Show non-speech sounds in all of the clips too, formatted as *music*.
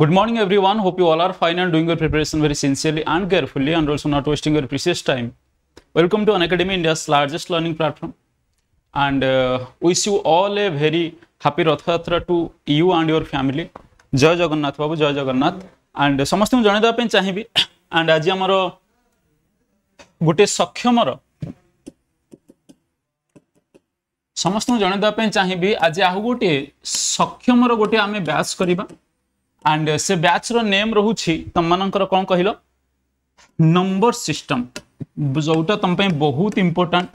Good morning everyone. Hope you all are fine and doing your preparation very sincerely and carefully and also not wasting your precious time. Welcome to Unacademy India's largest learning platform and uh, wish you all a very happy Rathatra to you and your family. Jai Jagannath Babu, Jai Jagannath. And समस्त uh, जनै पे चाहिए and आज आमर गोटे सक्षमर समस्त जनै चाहिए आज आउ गोटे सक्षमर गोटे आम ब्यास करवा ଆଣ୍ଡ ସେ ବ୍ୟାଚ୍ର ନେମ୍ ରହୁଛି ତମମାନଙ୍କର କ'ଣ କହିଲ ନମ୍ବର ସିଷ୍ଟମ୍ ଯେଉଁଟା ତୁମ ପାଇଁ ବହୁତ ଇମ୍ପୋର୍ଟାଣ୍ଟ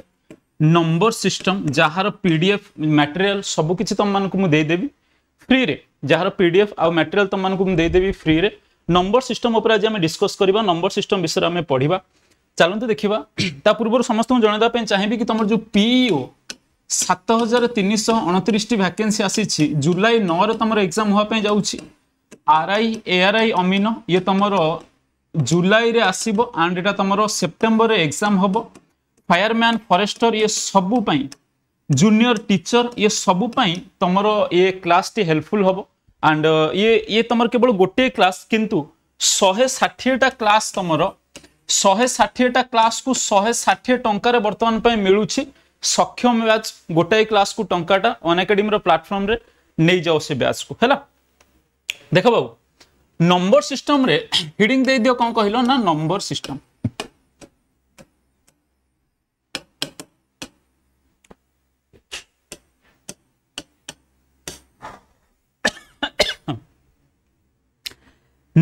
ନମ୍ବର ସିଷ୍ଟମ୍ ଯାହାର ପି ଡି ଏଫ୍ ମ୍ୟାଟେରିଆଲ୍ ସବୁକିଛି ତୁମମାନଙ୍କୁ ମୁଁ ଦେଇଦେବି ଫ୍ରିରେ ଯାହାର ପି ଡି ଏଫ୍ ଆଉ ମ୍ୟାଟେରିଆଲ୍ ତୁମମାନଙ୍କୁ ମୁଁ ଦେଇଦେବି ଫ୍ରିରେ ନମ୍ବର ସିଷ୍ଟମ୍ ଉପରେ ଆଜି ଆମେ ଡିସ୍କସ୍ କରିବା ନମ୍ବର ସିଷ୍ଟମ୍ ବିଷୟରେ ଆମେ ପଢ଼ିବା ଚାଲନ୍ତୁ ଦେଖିବା ତା ପୂର୍ବରୁ ସମସ୍ତଙ୍କୁ ଜଣାଇବା ପାଇଁ ଚାହିଁବି କି ତୁମର ଯେଉଁ ପିଇଓ ସାତ ହଜାର ତିନିଶହ ଅଣତିରିଶଟି ଭ୍ୟାକେନ୍ସି ଆସିଛି ଜୁଲାଇ ନଅରେ ତୁମର ଏକ୍ଜାମ୍ ହେବା ପାଇଁ ଯାଉଛି आर आई ए आर आई अमीन ये तुम जुलाई रे आसीबो एंड एटा तुमर सेप्टेम्बर रे एग्जाम हबो फायरमैन फॉरेस्टर ये सबु पई जूनियर टीचर ये सबु तुम ये क्लास टी हेल्पफुल हबो एंड ये ये तुमर केवल गोटे क्लास किंतु शहे टा क्लास तुम शहे टा क्लास को 160 टंका रे वर्तमान पई सक्षम बैच गोटाई क्लास को टंकाटा अन एकेडमी नहीं जाओ से बैच को हैला ଦେଖ ବାବୁ ନମ୍ବର ସିଷ୍ଟମରେ ହିଡିଂ ଦେଇଦିଅ କ'ଣ କହିଲ ନା ନମ୍ବର ସିଷ୍ଟମ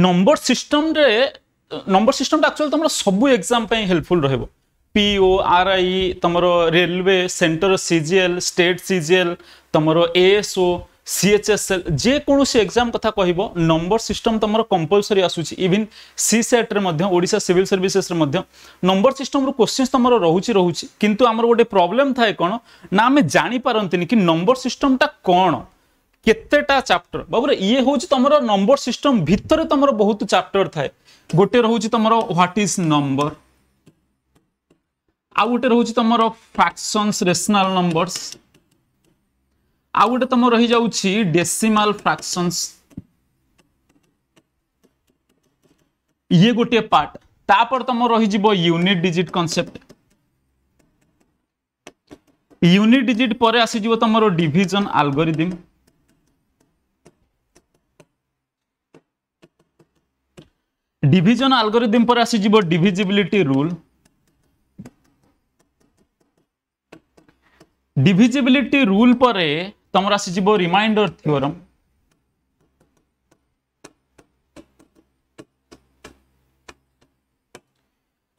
ନମ୍ବର ସିଷ୍ଟମରେ ନମ୍ବର ସିଷ୍ଟମଟା ଆକ୍ଚୁଆଲି ତମର ସବୁ ଏକ୍ଜାମ ପାଇଁ ହେଲ୍ପଫୁଲ ରହିବ ପିଓ ଆର ଆଇ ତମର railway centre CGL state CGL ତମର ଏଏସ୍ଓ সিএচএসএল যেকৌশি এক্সাম কথা কহব নম্বর সিষ্টম তোমার কম্পলসরি আসুচি ইভিন সি সেট্রে ওড়শা সিভিল সর্ভিসেসে নম্বর সিষ্টম্র কোশ্চিন্স তোমার রয়েছে রয়েছে কিন্তু আমার গোটে প্রোবলেম থাকে কোণ না আমি জাঁপারতি কি নম্বর সিষ্টমটা কোণ কেতেটা চাপ্টর বাবুরে ইয়ে হচ্ছে তোমার নম্বর সিষ্টম ভিতরে তোমার বহুত চাপ্টর থাকে গোটে রয়েছে তোমার হোয়াট ইজ নম্বর আউ গোটে রয়েছে তোমার ফ্যাকশনস রেসনাল নম্বরস ଆଉ ଗୋଟେ ତମ ରହିଯାଉଛି ଡେସିମାଲ ଫ୍ରାକ୍ସନ୍ସ ଇଏ ଗୋଟିଏ ପାର୍ଟ ତାପରେ ତମ ରହିଯିବ unit digit concept unit digit ପରେ ଆସିଯିବ ତମର ଡିଭିଜନ ଆଲଗୋରିଦିମ ডিভিজন আলগোরিদম পরে আসিযোগ ডিভিজিবিলিটি রুল ডিভিজিবিলিটি রুল পরে तुमर आसीज रिमाइंडर थिरम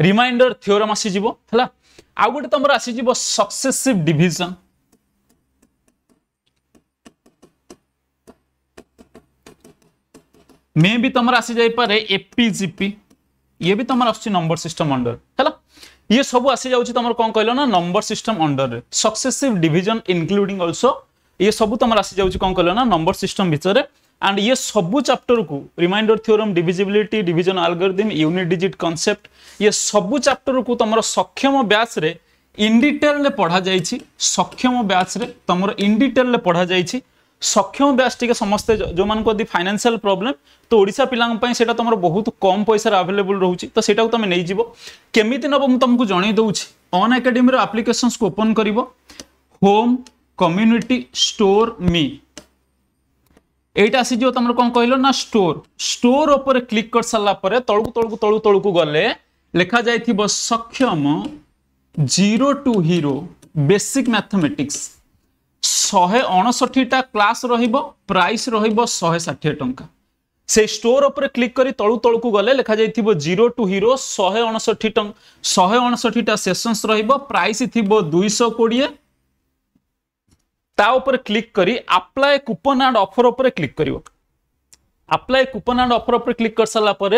रिमाइंडर थिरम आसीज गोटे तुम आसीज सक्सेसिव मे भी तुम आसी जापे एपिजिपी ये भी तुम आसर सिस्टम अंडर है ये सब आसी जाम कह number system under successive division including also ये सब तुम आसी जाऊँ कौन कल ना नंबर सिस्टम भितर एंड ये सब चैप्टर को remainder theorem divisibility division algorithm unit digit concept ये सब चैप्टर को तुम सक्षम ब्याच रे इन डिटेल पढ़ा जा सक्षम ब्याच तुम इन डिटेल पढ़ा जा सक्षम ब्यास टी समस्त जो मान यदि फाइनान्सीआल प्रोब्लेम तो ओडा पिला तुम बहुत कम पैसा आभेलेबुल रोचे तो से तुम नहीं केमी नब मु तुमको जन दौर अन को ओपन करोम কমিউনিটি স্টোর মি এইটা আসিযোগ তোমার কম কহিল না স্টোর স্টোর উপরে ক্লিক করে সারা পরে তলকু তলকু তলু তলকু গলে লেখা যাই সক্ষম zero to hero basic mathematics ଶହେ ଅଣଷଠିଟା କ୍ଲାସ୍ ରହିବ ପ୍ରାଇସ୍ ରହିବ ଶହେ ଷାଠିଏ ଟଙ୍କା ସେ ଷ୍ଟୋର ଉପରେ କ୍ଲିକ୍ କରି ତଳୁ ତଳକୁ ଗଲେ ଲେଖାଯାଇଥିବ ଜିରୋ ଟୁ ହିରୋ ଶହେ ଅଣଷଠି ଟଙ୍କା ଶହେ ଅଣଷଠିଟା ସେସନ୍ସ ରହିବ ପ୍ରାଇସ୍ ଥିବ ଦୁଇଶହ କୋଡ଼ିଏ तापर क्लिक करी अप्लाई कूपन एंड ऑफर ऊपर क्लिक कर अप्लाई कूपन एंड ऑफर ऊपर क्लिक कर सारापर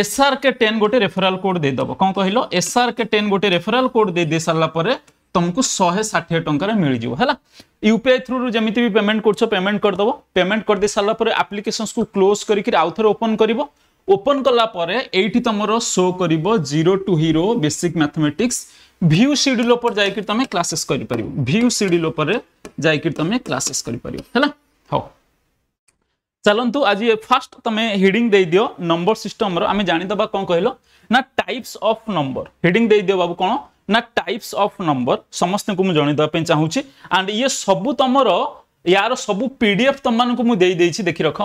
एसआरके टेन गोटे रेफराल कोड देद कौन कह एसआरके टेन गोटे रेफराल कोड दे सारापर तुमको शहे षाठी टकर मिल जाव है यूपीआई थ्रु जमी भी पेमेंट कर पेमेंट करदेव पेमेंट करदे सारापर आप्लिकेसन को क्लोज करके ओपन कर ओपन कलापर ये तुम शो कर zero to hero basic mathematics view schedule ଉପରେ ଯାଇକି ତୁମେ କ୍ଲାସେସ୍ କରିପାରିବ ଭ୍ୟୁ ସିଡ୍ୟୁଲ୍ ଉପରେ ଯାଇକି ତୁମେ କ୍ଲାସେସ୍ କରିପାରିବ ହେଲା ହଉ ଚାଲନ୍ତୁ ଆଜି ଫାର୍ଷ୍ଟ ତୁମେ ହିଡ଼ିଂ ଦେଇଦିଅ ନମ୍ବର ସିଷ୍ଟମର ଆମେ ଜାଣିଦେବା କ'ଣ କହିଲ ନା ଟାଇପ୍ସ ଅଫ୍ ନମ୍ବର ହିଡ଼ିଂ ଦେଇଦିଅ ବାବୁ କ'ଣ ନା ଟାଇପ୍ସ ଅଫ୍ ନମ୍ବର ସମସ୍ତଙ୍କୁ ମୁଁ ଜଣାଇଦେବା ପାଇଁ ଚାହୁଁଛି ଆଣ୍ଡ ଇଏ ସବୁ ତୁମର ୟାର ସବୁ ପି ଡି ଏଫ୍ ତୁମମାନଙ୍କୁ ମୁଁ ଦେଇଦେଇଛି ଦେଖି ରଖ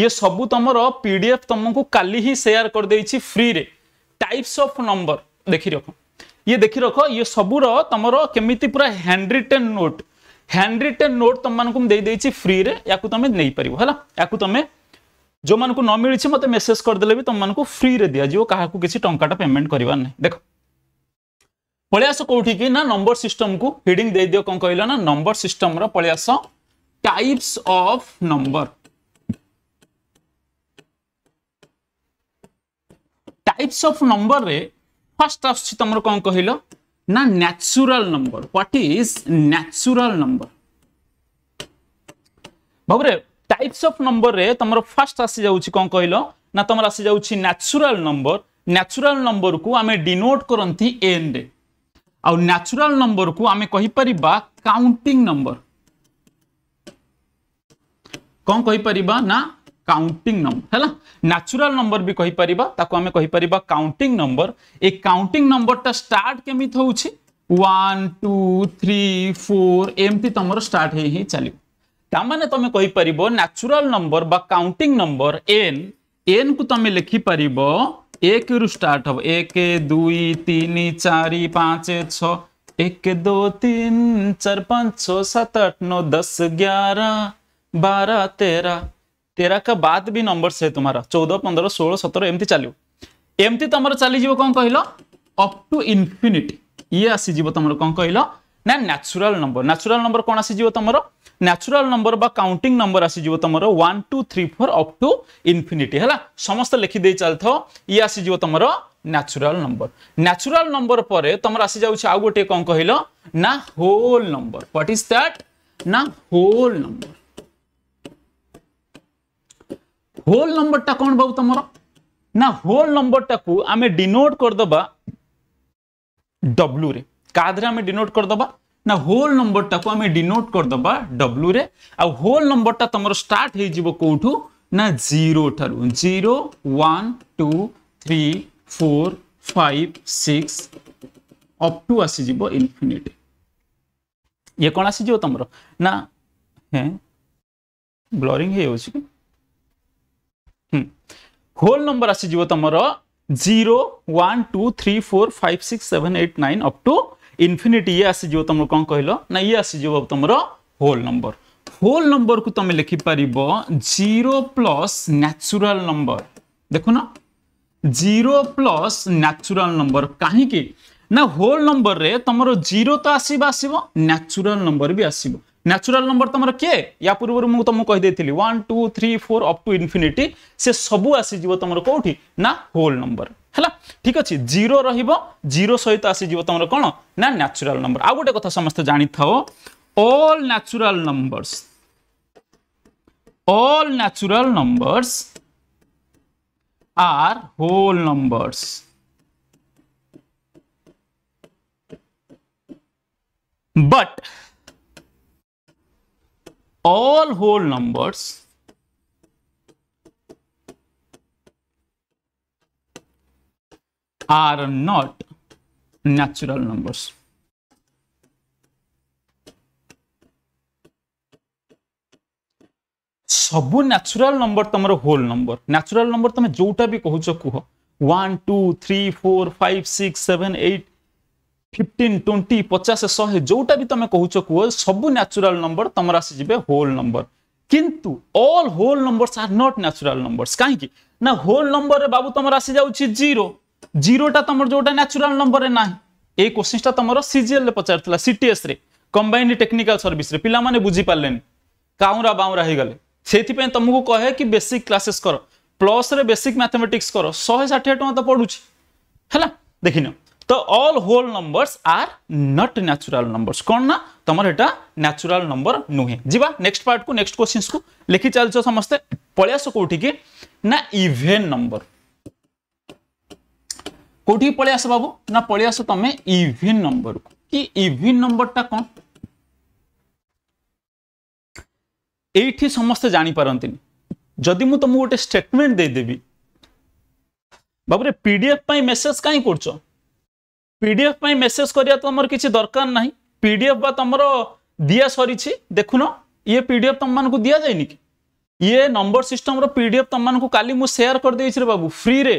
ଇଏ ସବୁ ତୁମର ପି ଡି ଏଫ୍ ତୁମକୁ କାଲି ହିଁ ସେୟାର କରିଦେଇଛି ଫ୍ରିରେ ଟାଇପ୍ସ ଅଫ୍ ନମ୍ବର ଦେଖି ରଖ ये देखि रख ये सबूर तुम केमी पूरा hand written note hand written note तुम मैं फ्री रे या तुम नहीं पार है तुम जो मानक न मिली मतलब मेसेज करदे भी तुम मैं फ्री रे दिजाव क्या किसी टाटा पेमेंट करवा ना देख पलि कौटी की ना नंबर सिस्टम को हिडिंग दे दियो कौन कहला ना नंबर सिस्टम रलि types of number types of number रे ফার্স্ট আসছি তোমার কম কহিল না natural number what is natural number ভাবরে টাইপস অফ নম্বরে তোমার ফার্স্ট আসি যাচ্ছি কম কহিল না তোমার আসি যাচ্ছি ন্যাচুরাল নম্বর ন্যাচুরাল নম্বরকু আমি ডিনোট করতে এন্ডে ଆଉ ନ୍ୟାଚୁରାଲ ନମ୍ବରକୁ ଆମେ କହିପାରିବା କାଉଣ୍ଟିଂ ନମ୍ବର କ'ଣ କହିପାରିବା ନା काउंटिंग नंबर है न्याचुराल नंबर भी कहीपर आम कहीपर काउंटिंग नंबर ए काउंटिंग नंबर टा स्टार्ट केमी हो टू थ्री फोर एमती तुम स्टार्ट हो चलो ताने तुम कहीपर न्याचुराल नंबर बा काउंटिंग नंबर एन एन को तुम लिखिपर एक रु स्टार्ट हम एक दुई तीन चार पाँच छ एक दो तीन चार पाँच छ सात आठ नौ दस ग्यारह बारह तेरह तेरह का बाद भी नंबर है तुम्हारा चौदह पंद्रह सोलह सतर एमती चलो एमती तुम चलीज कौन कहल अप टू इनफिनिट ये आसीज तुम कौन कहल ना न्याचुराल नंबर न्याचुराल नंबर कौन आसीज तुम ন্যাচুরাল নম্বর বা কাউন্টিং নম্বর আসিযোগ তোমার one two three four up to infinity হল সমস্ত লিখিদে চালথাও ইয়ে আসিযোগ তোমার ন্যাচুরাল নম্বর ন্যাচুরাল নম্বর পরে তোমার আসি যাচ্ছে আউ গোটে কম কহিল না whole number what is that না হোল নম্বর होल नंबर टा कौन बाबू तुम ना होल नंबर टा को आम डिनोट करद डब्लू रे का आम डिनोट करद ना होल नंबर टा को आम डिनोट करद डब्लू रे आ होल नंबर टा तुम स्टार्ट कौटू ना जीरो ठारू zero one two three four five six up to आसीज इनफिनिट ये कौन आसीज तुम ना ब्लरींग होल नंबर आसीज zero one two three four five six seven eight nine up to infinite ये आसीज तुम कौन कहल ना ये आसीज तुमर होल नंबर होल नंबर को तुम लिखिपर जीरो प्लस न्याचुराल नंबर देखो ना जीरो प्लस न्याचुराल नंबर कहीं ना होल नंबर रे तुम जीरो तो आसब आसब न्याचुराल नंबर भी आसब ন্যাচুরাল নম্বর তোমার কিয়ে ୟା পূর্বରୁ ମୁଁ ତୁମକୁ କହିଦେଇଥିଲି one two three four up to infinity ସେ ସବୁ ଆସିଯିବ ତମର କେଉଁଠି ନା ହୋଲ୍ ନମ୍ବର ହେଲା ଠିକ୍ ଅଛି ଜିରୋ ରହିବ ଜିରୋ ସହିତ ଆସିଯିବ ତମର କ'ଣ ନା ନ୍ୟାଚୁରାଲ ନମ୍ବର ଆଉ ଗୋଟେ କଥା ସମସ୍ତେ ଜାଣିଥାଅ all natural numbers all natural numbers are whole numbers. But all whole numbers are not natural numbers. सब न्याचुराल नंबर तुम होल नंबर न्याचुराल नंबर तुम जोटा भी कह कुह one two three four five six seven eight fifteen twenty পচাশ শহে যেটা বি তুমি কৌছ কুহ সবু ন্যাচুরাল নম্বর তোমার আসিযোগ হোল নম্বর কিন্তু all whole number are not natural number কী না হোল নম্বরের বাবু তোমার আসি যাচ্ছে জিরো জিরোটা তোমার যেটা ন্যাচুরাল নম্বরের না এই কোশ্চিনটা তোমার সিজিএল পচার সিটিএস রে কম্বাইন্ড টেকনিকাল সর্ভিস রে পিলামানে বুঝি পারলে কাউরা বাউরা হয়ে গেলে সেইপাই তুমি কহে কি বেসিক ক্লাসেস কর প্লস রে বেসিক ম্যাথমেটিক্স কর শহে ষাঠিয়ে টাকা তো পড়ুছি হ্যাঁ দেখি না तो all whole numbers are not natural numbers कौन ना तुम एटा नेचुरल नंबर नुहे जीवा नेक्स्ट पार्ट को नेक्स्ट क्वेश्चंस को लिखि चल समस्ते सो कौटी के ना इभेन नंबर कौटी सो बाबू ना सो तुम इभेन नंबर को कि इभेन नंबर टा कौन ये समस्ते जापारती जदि मु तुमको गोटे स्टेटमेंट दे देदेवि बाबरे पीडीएफ मेसेज काई कर পিডিএফ পাই মেসেজ করা তোমার কিছু দরকার না পিডিএফ বা তোমার দিয়া সরিছি দেখুন ইয়ে পিডিএফ তোমার দিয়া যায়নি কি ইয়ে নম্বর সিস্টমর পিডিএফ তোমার কালি মু সেয়ার করেদেছি রে বাবু ফ্রিরে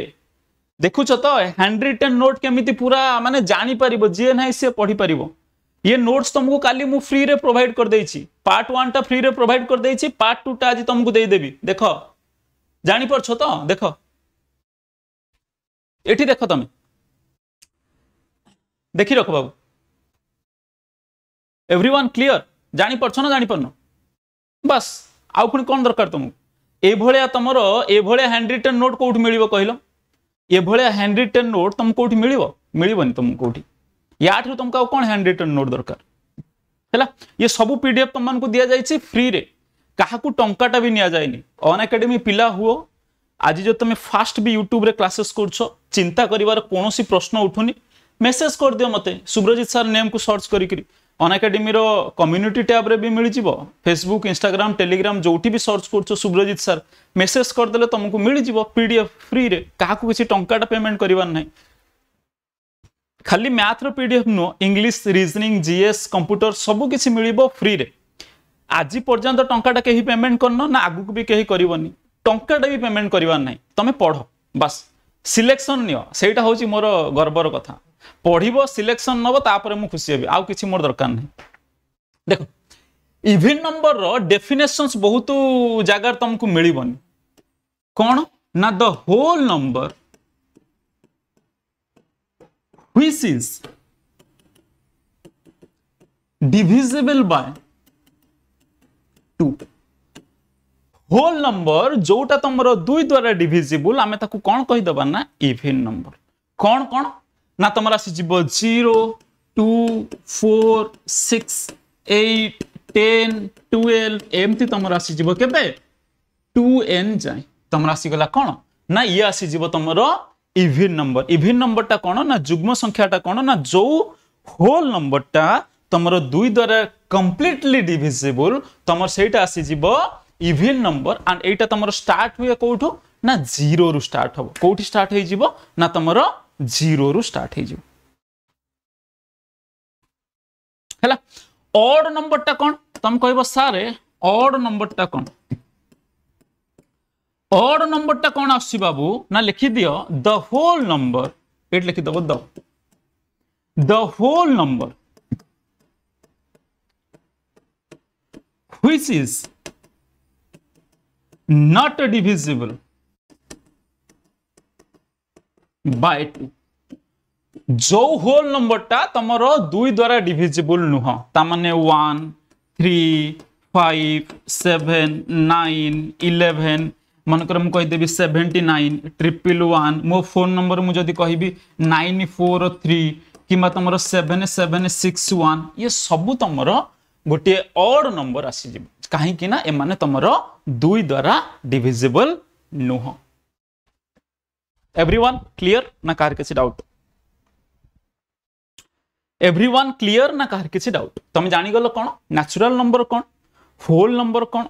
দেখুছ তো হ্যান্ড রিটেন নোট কেমিতি পুরা মানে জাঁপার যে না সে পড়িপার ইয়ে নোটস তোমাকে কালি মু ফ্রিরে প্রোভাইড করেদেছি পার্ট ওয়ানটা ফ্রিরে প্রোভাইড করেদেছি পার্ট টুটা আজ তোমাকে দেইদেবি দেখ জাঁপারছ তো দেখ এটি দেখ তুমি देखी रख बाबू एव्री वन क्लीयर जापार ना जापार बस आउ पी कौन दरकार तुमको ये तुम ये हैंड रिटर्न नोट कौट मिल कह ये हैंड रिटर्न नोट तुम कौट मिल मिल तुम कौट या तुमको कौन हैंड रिटर्न नोट दरकार है ये सब पी डी एफ तुमको दि जाइए फ्री रे क्या टाटा भी निजाए अन एकाडेमी पिला हुओ आज जो तुम फास्ट भी यूट्यूब क्लासेस कर चिंता करार कौन प्रश्न उठुनी मेसेज कर दियो मते सुब्रजित सर नेम को सर्च करी अन कम्युनिटी टैब रे भी मिल जाव फेसबुक इंस्टाग्राम टेलीग्राम जो भी सर्च कर सुब्रजित सर मेसेज करदे तुमको मिल जाव पीडीएफ फ्री रे क्या किसी टाटा पेमेंट करार ना खाली मैथ्र पीडीएफ नुह इंग्लीश रिजनिंग जीएस कंप्यूटर सब किसी मिल फ्री रे आज पर्यटन टाटा कहीं पेमेंट करन ना आगक भी कहीं करनी टाटा भी पेमेंट करना तुम पढ़ बास सिलेक्शन निटा हूँ मोर गर्वर कथा পড়ব সিলেকশন নব তাপরে মু খুশি হবি আউ কিছু মোর দরকার নাই দেখো ইভিন নম্বর ডেফিনেসনস বহুত জায়গার তোমাকে মিলবনি কোণ না the whole number which is divisible by 2 whole number যেটা তোমার দুই দ্বারা ডিভিজিবল আমি তাকে কোণ কহিদবা না ইভিন নম্বর কোণ কোণ না তোমার ଆସିଯିବ zero two four six eight ten twelve ଏମିତି তোমার ଆସିଯିବ কেবে টু এন যায় তোমার আসিগলা কোণ না ইয়ে আসিଯିବ তোমার ইভিন নম্বর ইভিন নম্বরটা কোণ না যুগ্ম সংখ্যাটা কোণ না যেউ হোল নম্বরটা তোমার দুই দ্বারা কমপ্লিটলি ডিভিজিবল তোমার সেইটা আসিଯିব ইভিন নম্বর আন্ড এইটা তোমার স্টার্ট হুয়ে কোঠু না জিরো রু স্টার্ট হব কোটি স্টার্ট হয়ে যাব না তোমার ಜೀರೋರು ಸ್ಟಾರ್ಟ್ ହେଇଯିବ ହେଲା ଅଡ୍ ନମ୍ବରଟା କ'ଣ ତମେ କହିବ ସାର୍ ଅଡ୍ ନମ୍ବରଟା କ'ଣ ଅଡ୍ ନମ୍ବରଟା କ'ଣ ଆସୁଛି ବାବୁ ନା ଲେଖିଦିଅ ଦ ହୋଲ୍ ନମ୍ବର ଏଇଠି ଲେଖିଦେବ the the whole number which is not divisible by two जो होल नंबर टा तुम दुई द्वारा डिजिबुल नुह ताने one three five seven nine eleven मनकर मुदेवी सेभेन्टी नाइन ट्रिपल वन मो फोन नंबर मुझे कह नाइन फोर थ्री कि तुम सेभेन सेभेन सिक्स वन ये सब तुम गोटे अड नंबर आसीज कहीं तुम दुई द्वारा डिजिबल नुह everyone clear నాకు ఆర్కిసి డౌట్ एवरीवन क्लीयर ना कहार किसी डाउट तुम जानीगल कौन न्याचुराल नंबर कौन होल नंबर कौन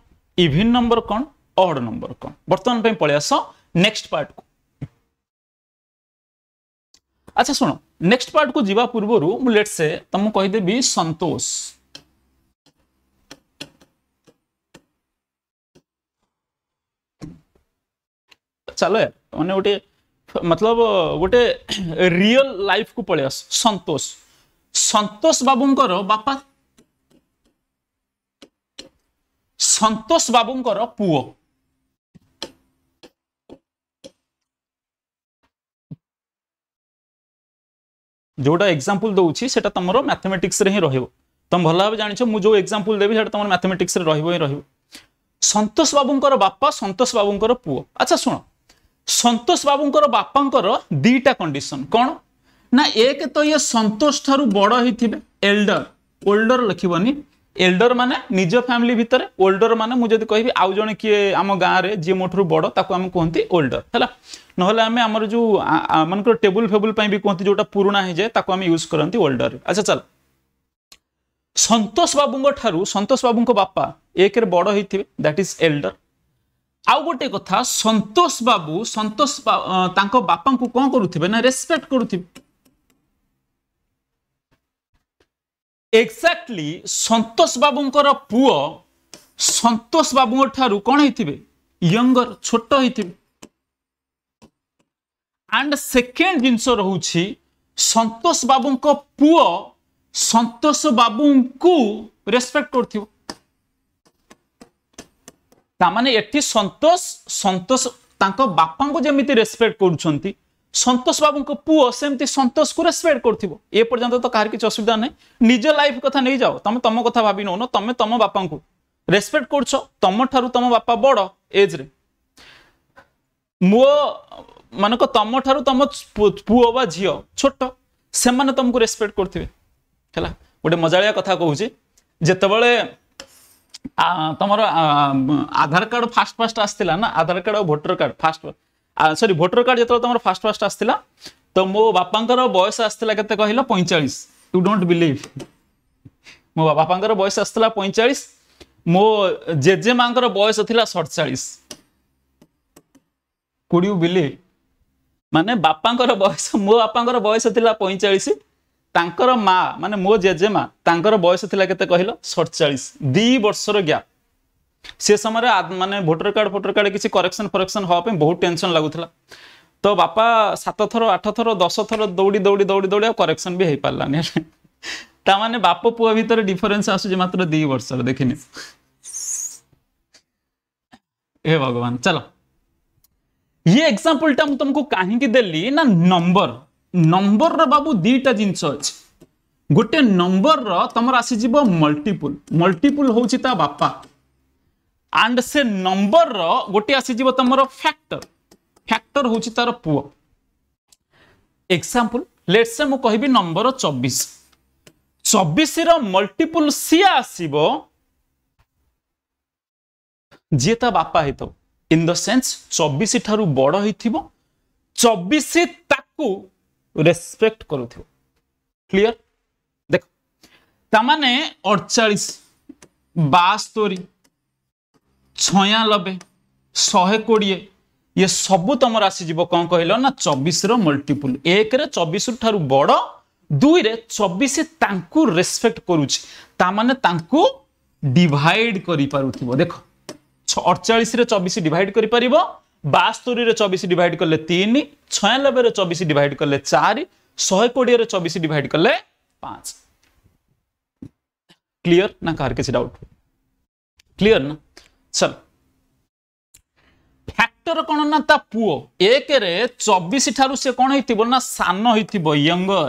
इभिन नंबर कौन अड नंबर कौन बर्तमान पलि आस नेक्स्ट पार्ट को अच्छा शुण नेक्स्ट पार्ट को जीवा पूर्व लेट से तुमको कहीदेवि सतोष चलो यार मैंने गोटे मतलब गोटे रियल लाइफ को पलि संतोष संतोष बाबू को बापा संतोष बाबू को पुओ जोटा एग्जांपल दो उची सेटा तमरो मैथमेटिक्स रही रही हो तम भला भी जानी चाहो मुझे एग्जांपल दे सेटा तमरो मैथमेटिक्स रही हो ही रही संतोष बाबू को बापा संतोष बाबू को पुओ अच्छा सुना ସନ୍ତୋଷ ବାବୁଙ୍କର ବାପାଙ୍କର ଦୁଇଟା କଣ୍ଡିସନ୍ କ'ଣ ନା ଏକ ତ ଇଏ ସନ୍ତୋଷ ଠାରୁ ବଡ଼ ହେଇଥିବେ ଏଲ୍ଡର ଓଲ୍ଡର ଲେଖିବନି ଏଲ୍ଡର ମାନେ ନିଜ ଫ୍ୟାମିଲି ଭିତରେ ଓଲ୍ଡର ମାନେ ମୁଁ ଯଦି କହିବି ଆଉ ଜଣେ କିଏ ଆମ ଗାଁରେ ଯିଏ ମୋଠାରୁ ବଡ଼ ତାକୁ ଆମେ କୁହନ୍ତି ଓଲ୍ଡର ହେଲା ନହେଲେ ଆମେ ଆମର ଯେଉଁ ମାନଙ୍କର ଟେବୁଲ୍ ଫେବୁଲ୍ ପାଇଁ ବି କୁହନ୍ତି ଯେଉଁଟା ପୁରୁଣା ହେଇଯାଏ ତାକୁ ଆମେ ୟୁଜ୍ କରନ୍ତି ଓଲ୍ଡର ଆଚ୍ଛା ଚାଲ ସନ୍ତୋଷ ବାବୁଙ୍କ ଠାରୁ ସନ୍ତୋଷ ବାବୁଙ୍କ ବାପା ଏକରେ ବଡ଼ ହେଇଥିବେ ଦ୍ୟାଟ୍ ଇଜ୍ ଏଲ୍ଡର ଆଉ ଗୋଟେ କଥା ସନ୍ତୋଷ ବାବୁ ସନ୍ତୋଷ ତାଙ୍କ ବାପାଙ୍କୁ କଣ କରୁଥିବେ ନା ରେସପେକ୍ଟ କରୁଥିବେ ଏକ୍ସାକ୍ଟଲି ସନ୍ତୋଷ ବାବୁଙ୍କର ପୁଅ ସନ୍ତୋଷ ବାବୁଙ୍କ ଠାରୁ କଣ ହେଇଥିବେ ୟଙ୍ଗର ଛୋଟ ହେଇଥିବେ ଆଣ୍ଡ ସେକେଣ୍ଡ ଜିନିଷ ରହୁଛି ସନ୍ତୋଷ ବାବୁଙ୍କ ପୁଅ ସନ୍ତୋଷ ବାବୁଙ୍କୁ ରେସପେକ୍ଟ କରୁଥିବ ତାମାନେ ଏଠି ସନ୍ତୋଷ ସନ୍ତୋଷ ତାଙ୍କ ବାପାଙ୍କୁ ଯେମିତି ରେସ୍ପେକ୍ଟ କରୁଛନ୍ତି ସନ୍ତୋଷ ବାବୁଙ୍କ ପୁଅ ସେମିତି ସନ୍ତୋଷକୁ ରେସ୍ପେକ୍ଟ କରୁଥିବ ଏ ପର୍ଯ୍ୟନ୍ତ ତ କାହାର କିଛି ଅସୁବିଧା ନାହିଁ ନିଜ ଲାଇଫ୍ କଥା ନେଇଯାଅ ତମେ ତମ କଥା ଭାବି ନେଉନ ତମେ ତମ ବାପାଙ୍କୁ ରେସ୍ପେକ୍ଟ କରୁଛ ତମଠାରୁ ତମ ବାପା ବଡ଼ ଏଜ୍ରେ ମୋ ମାନଙ୍କ ତମଠାରୁ ତମ ପୁଅ ବା ଝିଅ ଛୋଟ ସେମାନେ ତମକୁ ରେସ୍ପେକ୍ଟ କରୁଥିବେ ହେଲା ଗୋଟେ ମଜାଳିଆ କଥା କହୁଛି ଯେତେବେଳେ ତମର ଆଧାର କାର୍ଡ ଫାଷ୍ଟ ଫାଷ୍ଟ ଆସିଥିଲା ନା ଆଧାର କାର୍ଡ ଆଉ voter card first sorry voter card ଯେତେବେଳେ ତମର ଫାଷ୍ଟ ଫାଷ୍ଟ ଆସିଥିଲା ତ ମୋ ବାପାଙ୍କର ବୟସ ଆସିଥିଲା କେତେ କହିଲ ପଇଁଚାଳିଶ ୟୁ ଡୋଣ୍ଟ ବିଲିଭ ମୋ ବାପାଙ୍କର ବୟସ ଆସିଥିଲା ପଇଁଚାଳିଶ ମୋ ଜେଜେମାଙ୍କର ବୟସ ଥିଲା ସତଚାଳିଶ କୁଡ୍ ୟୁ ବିଲିଭ ମାନେ ବାପାଙ୍କର ବୟସ ମୋ ବାପାଙ୍କର ବୟସ ଥିଲା ପଇଁଚାଳିଶ ତାଙ୍କର ମା ମାନେ ମୋ ଜେଜେମା ତାଙ୍କର ବୟସ ଥିଲା କେତେ କହିଲ ସତଚାଳିଶ ଦୁଇ ବର୍ଷର ଗ୍ୟାପ୍ ସେ ସମୟରେ ମାନେ ଭୋଟର କାର୍ଡ଼ ଫୋଟର କାର୍ଡ଼ କିଛି କରେକ୍ସନ୍ ଫରେକ୍ସନ୍ ହେବା ପାଇଁ ବହୁତ ଟେନସନ୍ ଲାଗୁଥିଲା ତ ବାପା ସାତ ଥର ଆଠ ଥର ଦଶ ଥର ଦୌଡ଼ି ଦୌଡ଼ି ଦୌଡ଼ି ଦୌଡ଼ି ଆଉ କରେକ୍ସନ୍ ବି ହେଇପାରିଲାନି ତା ମାନେ ବାପ ପୁଅ ଭିତରେ ଡିଫରେନ୍ସ ଆସୁଛି ମାତ୍ର ଦୁଇ ବର୍ଷର ଦେଖିନି ହେ ଭଗବାନ ଚାଲ ये एग्जाम्पलटा मुझे तुमको कहीं देली ना नंबर ନମ୍ବରର ବାବୁ ଦୁଇଟା ଜିନିଷ ଅଛି ଗୋଟେ ନମ୍ବରର ତମର ଆସିଯିବ ମଲ୍ଟିପୁଲ ମଲ୍ଟିପୁଲ ହେଉଛି ତା ବାପା ଆଣ୍ଡ ସେ ନମ୍ବରର ଗୋଟେ ଆସିଯିବ ତମର ଫ୍ୟାକ୍ଟର ଫ୍ୟାକ୍ଟର ହେଉଛି ତାର ପୁଅ ଏକ୍ସାମ୍ପଲ ଲେଟ୍ ସେ ମୁଁ କହିବି ନମ୍ବର ଚବିଶ ଚବିଶର ମଲ୍ଟିପୁଲ ସିଏ ଆସିବ ଯିଏ ତା ବାପା ହେଇଥିବ ଇନ୍ ଦ ସେନ୍ସ ଚବିଶ ଠାରୁ ବଡ଼ ହେଇଥିବ ଚବିଶ ତାକୁ रेस्पेक्ट कर देख तमाने अड़चाश बास्तरी छयानबे शहे कोड़े ये सब तुम आसीज कौन कह चबीस मल्टीपुल एक चबीस ठार बड़ दुई रे चबीस रेस्पेक्ट करुच्छेड कर देख अड़चाश चबीस डिड कर ବାସ୍ତୋରୀରେ ଚବିଶ ଡିଭାଇଡ୍ କଲେ ତିନି ଛୟାନବେରେ ଚବିଶ ଡିଭାଇଡ୍ କଲେ ଚାରି ଶହେ କୋଡ଼ିଏରେ ଚବିଶ ଡିଭାଇଡ୍ କଲେ ପାଞ୍ଚ କ୍ଲିଅର ନା କାହାର କିଛି ଡାଉଟ୍ କ୍ଲିଅର ନା ଚାଲ ଫ୍ୟାକ୍ଟର କ'ଣ ନା ତା ପୁଅ ଏକରେ ଚବିଶ ଠାରୁ ସେ କ'ଣ ହେଇଥିବ ନା ସାନ ହେଇଥିବ ୟଙ୍ଗର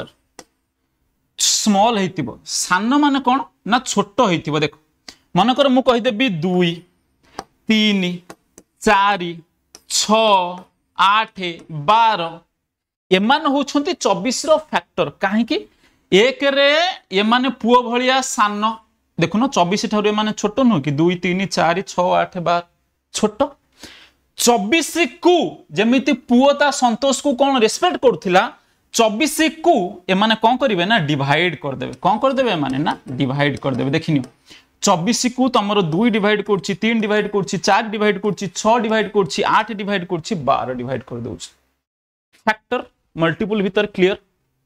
ସ୍ମଲ୍ ହେଇଥିବ ସାନ ମାନେ କ'ଣ ନା ଛୋଟ ହେଇଥିବ ଦେଖ ମନେକର ମୁଁ କହିଦେବି ଦୁଇ ତିନି ଚାରି છ આઠ બાર એમાને હોઉંછંતી ચબીશર ફ્યાક્ટર કાହିଁକି એકରେ એମାନେ પુଅ ભଳିଆ સાન ଦେଖୁନ ଚବିଶ ଠାରୁ ଏମାନେ ଛୋଟ ନୁହେଁ କି ଦୁଇ ତିନି ଚାରି ଛଅ ଆଠ ବାର ଛୋଟ ଚବିଶକୁ ଯେମିତି ପୁଅ ତା ସନ୍ତୋଷକୁ କ'ଣ ରେସ୍ପେକ୍ଟ କରୁଥିଲା ଚବିଶକୁ ଏମାନେ କ'ଣ କରିବେ ନା ଡିଭାଇଡ୍ କରିଦେବେ କ'ଣ କରିଦେବେ ଏମାନେ ନା ଡିଭାଇଡ୍ କରିଦେବେ ଦେଖିନିଅ चबीश को तुम दुई डिड कर डिड कर चार डिड कर छिड कर आठ डिड कर बार डिड कर फैक्टर मल्टीपुल भितर क्लीयर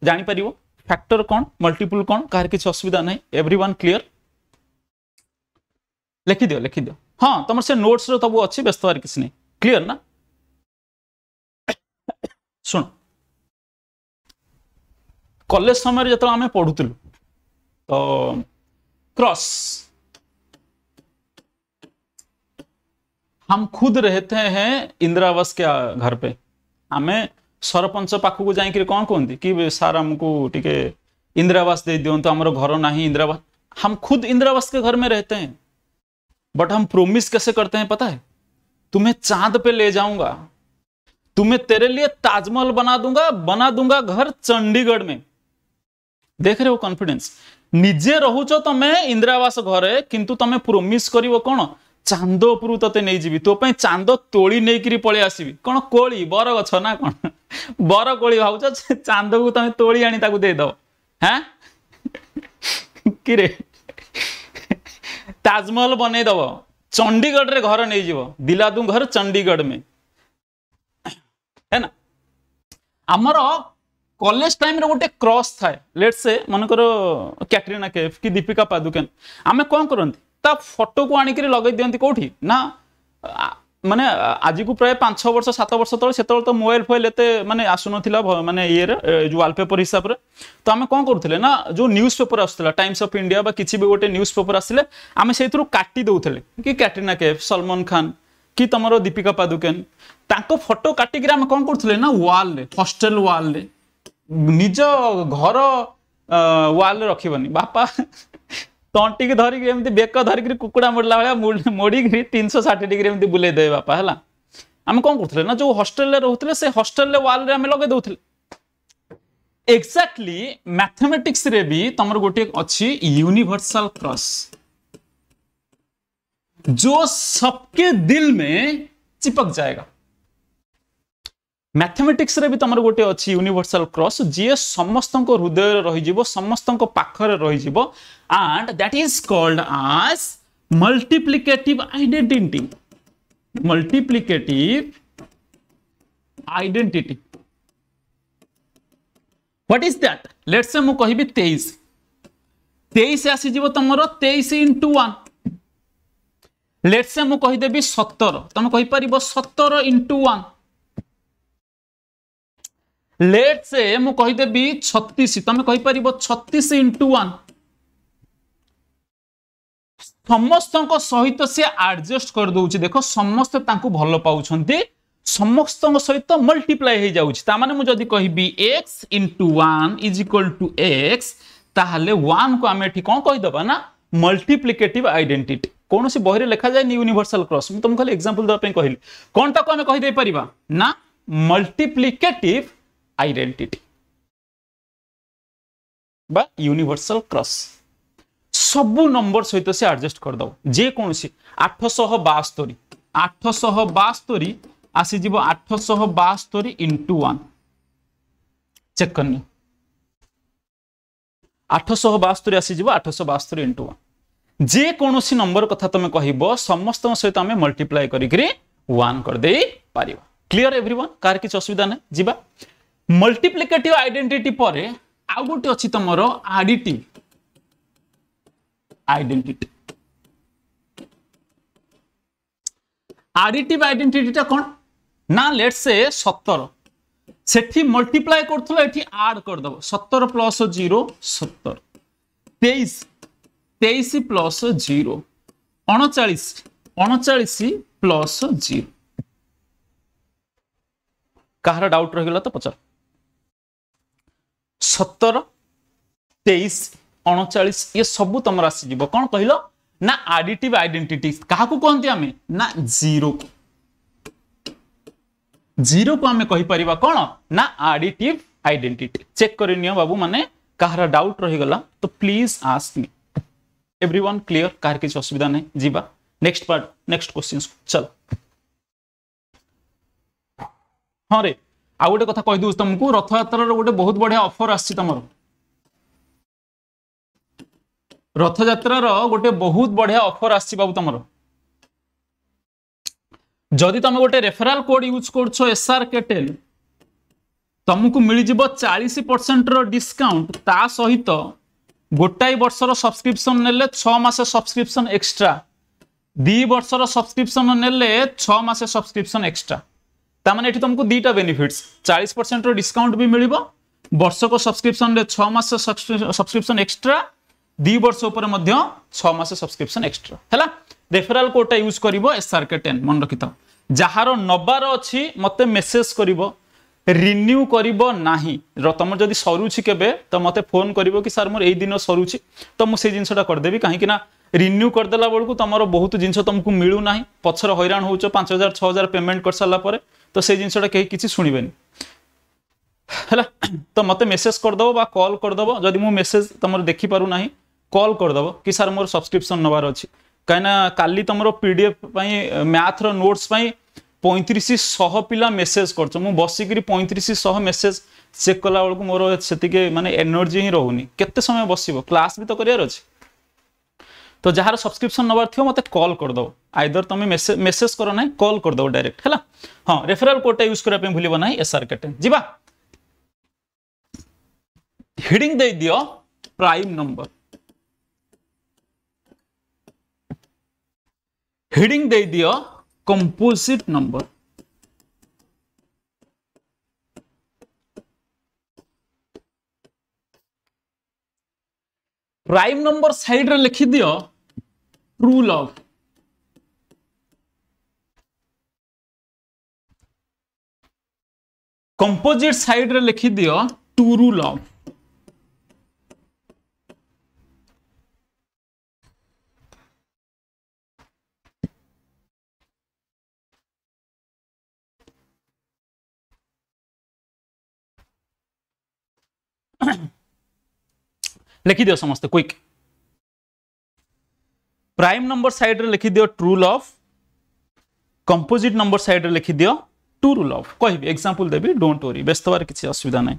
जापर फैक्टर कौन मल्टीपुल कौन कह कि असुविधा ना एवरी वन क्लीयर लिखिदि लिखिदि हाँ तुम से नोट्स रुब तो अच्छी व्यस्त हार किसी नहीं क्लीयर ना शुण कलेज समय जो आम पढ़ु तो क्रॉस हम खुद रहते हैं इंदिरावास के घर पे आम सरपंच पाखक जाकर कौन कहते कि सार आमको टे इंदिरावास दे दिवत तो आमर घर ना इंदिरावास हम खुद इंदिरावास के घर में रहते हैं बट हम प्रोमिस कैसे करते हैं पता है तुम्हें चांद पे ले जाऊंगा तुम्हें तेरे लिए ताजमहल बना दूंगा बना दूंगा घर चंडीगढ़ में देख रहे हो कॉन्फिडेंस निजे रोच तुम्हें तो इंदिरावास घरे किंतु तुम्हें प्रोमिस कर कौन ଚାନ୍ଦ ଉପରୁ ତତେ ନେଇଯିବି ତୋ ପାଇଁ ଚାନ୍ଦ ତୋଳି ନେଇକିରି ପଳେଇ ଆସିବି କ'ଣ କୋଳି ବରଗଛ ନା କ'ଣ ବର କୋଳି ଭାବୁଛ ଚାନ୍ଦକୁ ତମେ ତୋଳି ଆଣି ତାକୁ ଦେଇଦେବ ହାଁ କିରେ ତାଜମହଲ ବନେଇଦେବ ଚଣ୍ଡିଗଡ଼ରେ ଘର ନେଇଯିବ ଦିଲାଦୁ ଘର ଚଣ୍ଡିଗଡ଼ ମେ ହେ ନା ଆମର কলেজ টাইমরে গোটে ক্রস থাকে লেটস সে মনে করো ক্যাটরিনা কেফ কি দীপিকা পাদুকেন আমি কম করতে ତା ଫଟୋକୁ ଆଣିକରି ଲଗେଇ ଦିଅନ୍ତି କେଉଁଠି ନା ମାନେ ଆଜିକୁ ପ୍ରାୟ ପାଞ୍ଚ ବର୍ଷ ସାତ ବର୍ଷ ତଳେ ସେତେବେଳେ ତ ମୋବାଇଲ ଫୋବାଇଲ ଏତେ ମାନେ ଆସୁନଥିଲା ମାନେ ଇଏରେ ଯେଉଁ ୱାଲପେପର ହିସାବରେ ତ ଆମେ କ'ଣ କରୁଥିଲେ ନା ଯେଉଁ ନ୍ୟୁଜ୍ ପେପର ଆସୁଥିଲା ଟାଇମ୍ସ ଅଫ୍ ଇଣ୍ଡିଆ ବା କିଛି ବି ଗୋଟେ ନ୍ୟୁଜ୍ ପେପର ଆସିଲେ ଆମେ ସେଇଥିରୁ କାଟି ଦେଉଥିଲେ କି କ୍ୟାଟ୍ରିନା କେଫ୍ ସଲମାନ ଖାନ୍ କି ତମର ଦୀପିକା ପାଦୁକେନ୍ ତାଙ୍କ ଫଟୋ କାଟିକିରି ଆମେ କ'ଣ କରୁଥିଲେ ନା ୱାଲ୍ରେ ହଷ୍ଟେଲ ୱାଲ୍ରେ ନିଜ ଘର ୱାଲ୍ରେ ରଖିବନି ବାପା तंटिक धरिक बेक धरिक कुकुड़ा मोड़ा भाया मोड़ी तीन सौ षाठी डिग्री एमती बुले दे बापा है आम कौन करुले ना जो हस्टेल रोते से हस्टेल वाल लगे दूसरे एक्जाक्टली मैथमेटिक्स तुम गोटे अच्छी यूनिभर्सल क्रस जो सबके दिल में चिपक जाएगा ମ୍ୟାଥମେଟିକ୍ସରେ ବି ତମର ଗୋଟେ ଅଛି ୟୁନିଭର୍ସାଲ କ୍ରସ୍ ଯିଏ ସମସ୍ତଙ୍କ ହୃଦୟରେ ରହିଯିବ ସମସ୍ତଙ୍କ ପାଖରେ ରହିଯିବ and that is called as multiplicative identity multiplicative identity what is that let's ମୁଁ କହିବି ତେଇଶ ତେଇଶ ଆସିଯିବ ତମର ତେଇଶ ଇଣ୍ଟୁ ୱାନ୍ ଲେଟ୍ସ ମୁଁ କହିଦେବି ସତର ତମେ କହିପାରିବ ସତର ଇଣ୍ଟୁ ୱାନ୍ ଲେଟ୍ ସେ ମୁଁ କହିଦେବି ଛତିଶ ତମେ କହିପାରିବ ଛତିଶ ଇଣ୍ଟୁ ୱାନ୍ ସମସ୍ତଙ୍କ ସହିତ ସିଏ ଆଡ଼ଜଷ୍ଟ କରିଦେଉଛି ଦେଖ ସମସ୍ତେ ତାଙ୍କୁ ଭଲ ପାଉଛନ୍ତି ସମସ୍ତଙ୍କ ସହିତ ମଲ୍ଟିପ୍ଲାଏ ହେଇଯାଉଛି ତାମାନେ ମୁଁ ଯଦି କହିବି x into one is equal to x ତାହେଲେ ୱାନ୍କୁ ଆମେ ଏଠି କ'ଣ କହିଦେବା ନା ମଲ୍ଟିପ୍ଲିକେଟିଭ୍ ଆଇଡେଣ୍ଟିଟି କୌଣସି ବହିରେ ଲେଖାଯାଏନି ୟୁନିଭର୍ସାଲ କ୍ରସ୍ ମୁଁ ତୁମକୁ ଖାଲି ଏକ୍ଜାମ୍ପଲ୍ ଦେବା ପାଇଁ କହିଲି କ'ଣଟାକୁ ଆମେ କହିଦେଇପାରିବା ନା multiplicative identity but universal cross सबु नंबर सहित से एडजस्ट कर दबो जे कोनसी 872 872 आसी जीव 872 1 चेक करनी 872 आसी जीव 872 1 जे कोनसी नंबर कथा तमे कहिबो समस्त सहित हमें मल्टीप्लाई करिकरी 1 कर देई पारिबो क्लियर एवरीवन कार किछ असुविधा नै जीवा ମଲ୍ଟିପ୍ଲିକେଟିଭ୍ ଆଇଡେଣ୍ଟିଟି ପରେ ଆଉ ଗୋଟେ ଅଛି ତମର ଆଡିଟି ଆଇଡେଣ୍ଟିଟି ଆଡିଟିଭ୍ ଆଇଡେଣ୍ଟିଟିଟା କ'ଣ ନା ଲେଟ୍ ସେ ସତର ସେଠି ମଲ୍ଟିପ୍ଲାଏ କରୁଥିଲ ଏଠି ଆଡ୍ କରିଦେବ ସତର ପ୍ଲସ୍ ଜିରୋ ସତର ତେଇଶ ତେଇଶ ପ୍ଲସ୍ ଜିରୋ ଅଣଚାଳିଶ ଅଣଚାଳିଶ ପ୍ଲସ୍ ଜିରୋ କାହାର ଡାଉଟ୍ ରହିଗଲା ତ ପଚାର सतर तेईस अणचाश ये सब तुम आसीज कौन कह ना आडिटिव आइडेंटिटी क्या कहते आम ना जीरो को जीरो को आम कहीपर कौन ना आडिटिव आईडेट चेक कर बाबू मान कहार डाउट रहीगला तो please ask me everyone clear कह कि असुविधा ना जीवा नेक्स्ट पार्ट नेक्स्ट क्वेश्चन चल हाँ रे ଆଉ ଗୋଟେ କଥା କହିଦେଉଛି ତମକୁ ରଥଯାତ୍ରାର ଗୋଟେ ବହୁତ ବଢିଆ ଅଫର ଆସିଛି ତମର ରଥଯାତ୍ରାର ଗୋଟେ ବହୁତ ବଢିଆ ଅଫର ଆସିଛି ବାବୁ ତମର ଯଦି ତମେ ଗୋଟେ ରେଫରାଲ କୋଡ୍ ୟୁଜ୍ କରୁଛ ଏସ୍ଆର କେଟେଲ ତମକୁ ମିଳିଯିବ ଚାଳିଶ ପରସେଣ୍ଟର ଡିସକାଉଣ୍ଟ ତା ସହିତ ଗୋଟାଏ ବର୍ଷର ସବସ୍କ୍ରିପସନ୍ ନେଲେ ଛଅ ମାସ ସବସ୍କ୍ରିପସନ୍ ଏକ୍ସଟ୍ରା ଦୁଇ ବର୍ଷର ସବସ୍କ୍ରିପସନ୍ ନେଲେ ଛଅ ମାସ ସବସ୍କ୍ରିପସନ୍ ଏକ୍ସଟ୍ରା ତାମାନେ ଏଠି ତୁମକୁ ଦୁଇଟା ବେନିଫିଟ୍ସ ଚାଳିଶ ପରସେଣ୍ଟର ଡିସକାଉଣ୍ଟ ବି ମିଳିବ ବର୍ଷକ ସବସ୍କ୍ରିପସନରେ ଛଅ ମାସ ସବସ୍କ୍ରିପସନ ଏକ୍ସଟ୍ରା ଦୁଇ ବର୍ଷ ଉପରେ ମଧ୍ୟ ଛଅ ମାସ ସବସ୍କ୍ରିପସନ ଏକ୍ସଟ୍ରା ହେଲା ରେଫରାଲ କୋଡ଼ଟା ୟୁଜ୍ କରିବ ଏସ୍ଆର୍ କେ ଟେନ୍ ମନେ ରଖିଥାଉ ଯାହାର ନେବାର ଅଛି ମୋତେ ମେସେଜ କରିବ ରିନ୍ୟୁ କରିବ ନାହିଁ ତମର ଯଦି ସରୁଛି କେବେ ତ ମୋତେ ଫୋନ୍ କରିବ କି ସାର୍ ମୋର ଏଇ ଦିନ ସରୁଛି ତ ମୁଁ ସେଇ ଜିନିଷଟା କରିଦେବି କାହିଁକି ନା ରିନ୍ୟୁ କରିଦେଲା ବେଳକୁ ତୁମର ବହୁତ ଜିନିଷ ତୁମକୁ ମିଳୁନାହିଁ ପଛରେ ହଇରାଣ ହେଉଛ ପାଞ୍ଚ ହଜାର ଛଅ ହଜାର ପେମେଣ୍ଟ କରିସାରିଲା ପରେ ତ সেই ଜିନିଷଟା କେହି କିଛି ଶୁଣିବେନି ହେଲା ତ ମୋତେ ମେସେଜ୍ କରିଦେବ ବା କଲ୍ କରିଦେବ ଯଦି ମୁଁ ମେସେଜ୍ ତୁମର ଦେଖିପାରୁନାହିଁ କଲ୍ କରିଦେବ କି ସାର୍ ମୋର ସବସ୍କ୍ରିପ୍ସନ୍ ନେବାର ଅଛି କାହିଁକିନା କାଲି ତୁମର ପି ଡି ଏଫ୍ ପାଇଁ ମ୍ୟାଥ୍ର ନୋଟ୍ସ ପାଇଁ ପଇଁତିରିଶ ଶହ ପିଲା ମେସେଜ କରୁଛ ମୁଁ ବସିକିରି ପଇଁତିରିଶ ଶହ ମେସେଜ୍ ଚେକ୍ କଲାବେଳକୁ ମୋର ସେତିକି ମାନେ ଏନର୍ଜି ହିଁ ରହୁନି କେତେ ସମୟ ବସିବ କ୍ଲାସ୍ ବି ତ କରିବାର ଅଛି तो जहाँ सब्सक्रिप्सन नबार थो मत कल करदेव आईदर तुम मेसेज कर ना कल करदेव डायरेक्ट है हाँ रेफरल कोडा यूज करने भूल ना एसआर के जावा हिडिंग दे दियो प्राइम नंबर हिडिंग दे दियो composite number prime number side रे लिखी दियो true love कंपोजिट साइड रे लिखि दियो टूरू लव लिखि दियो समस्त क्विक प्राइम नंबर साइड रे लिखि दियो true love composite number side रे लिखि दियो टू रूल ऑफ कहबी एग्जांपल देबी डोंट वरी व्यस्तवार असुविधा नहीं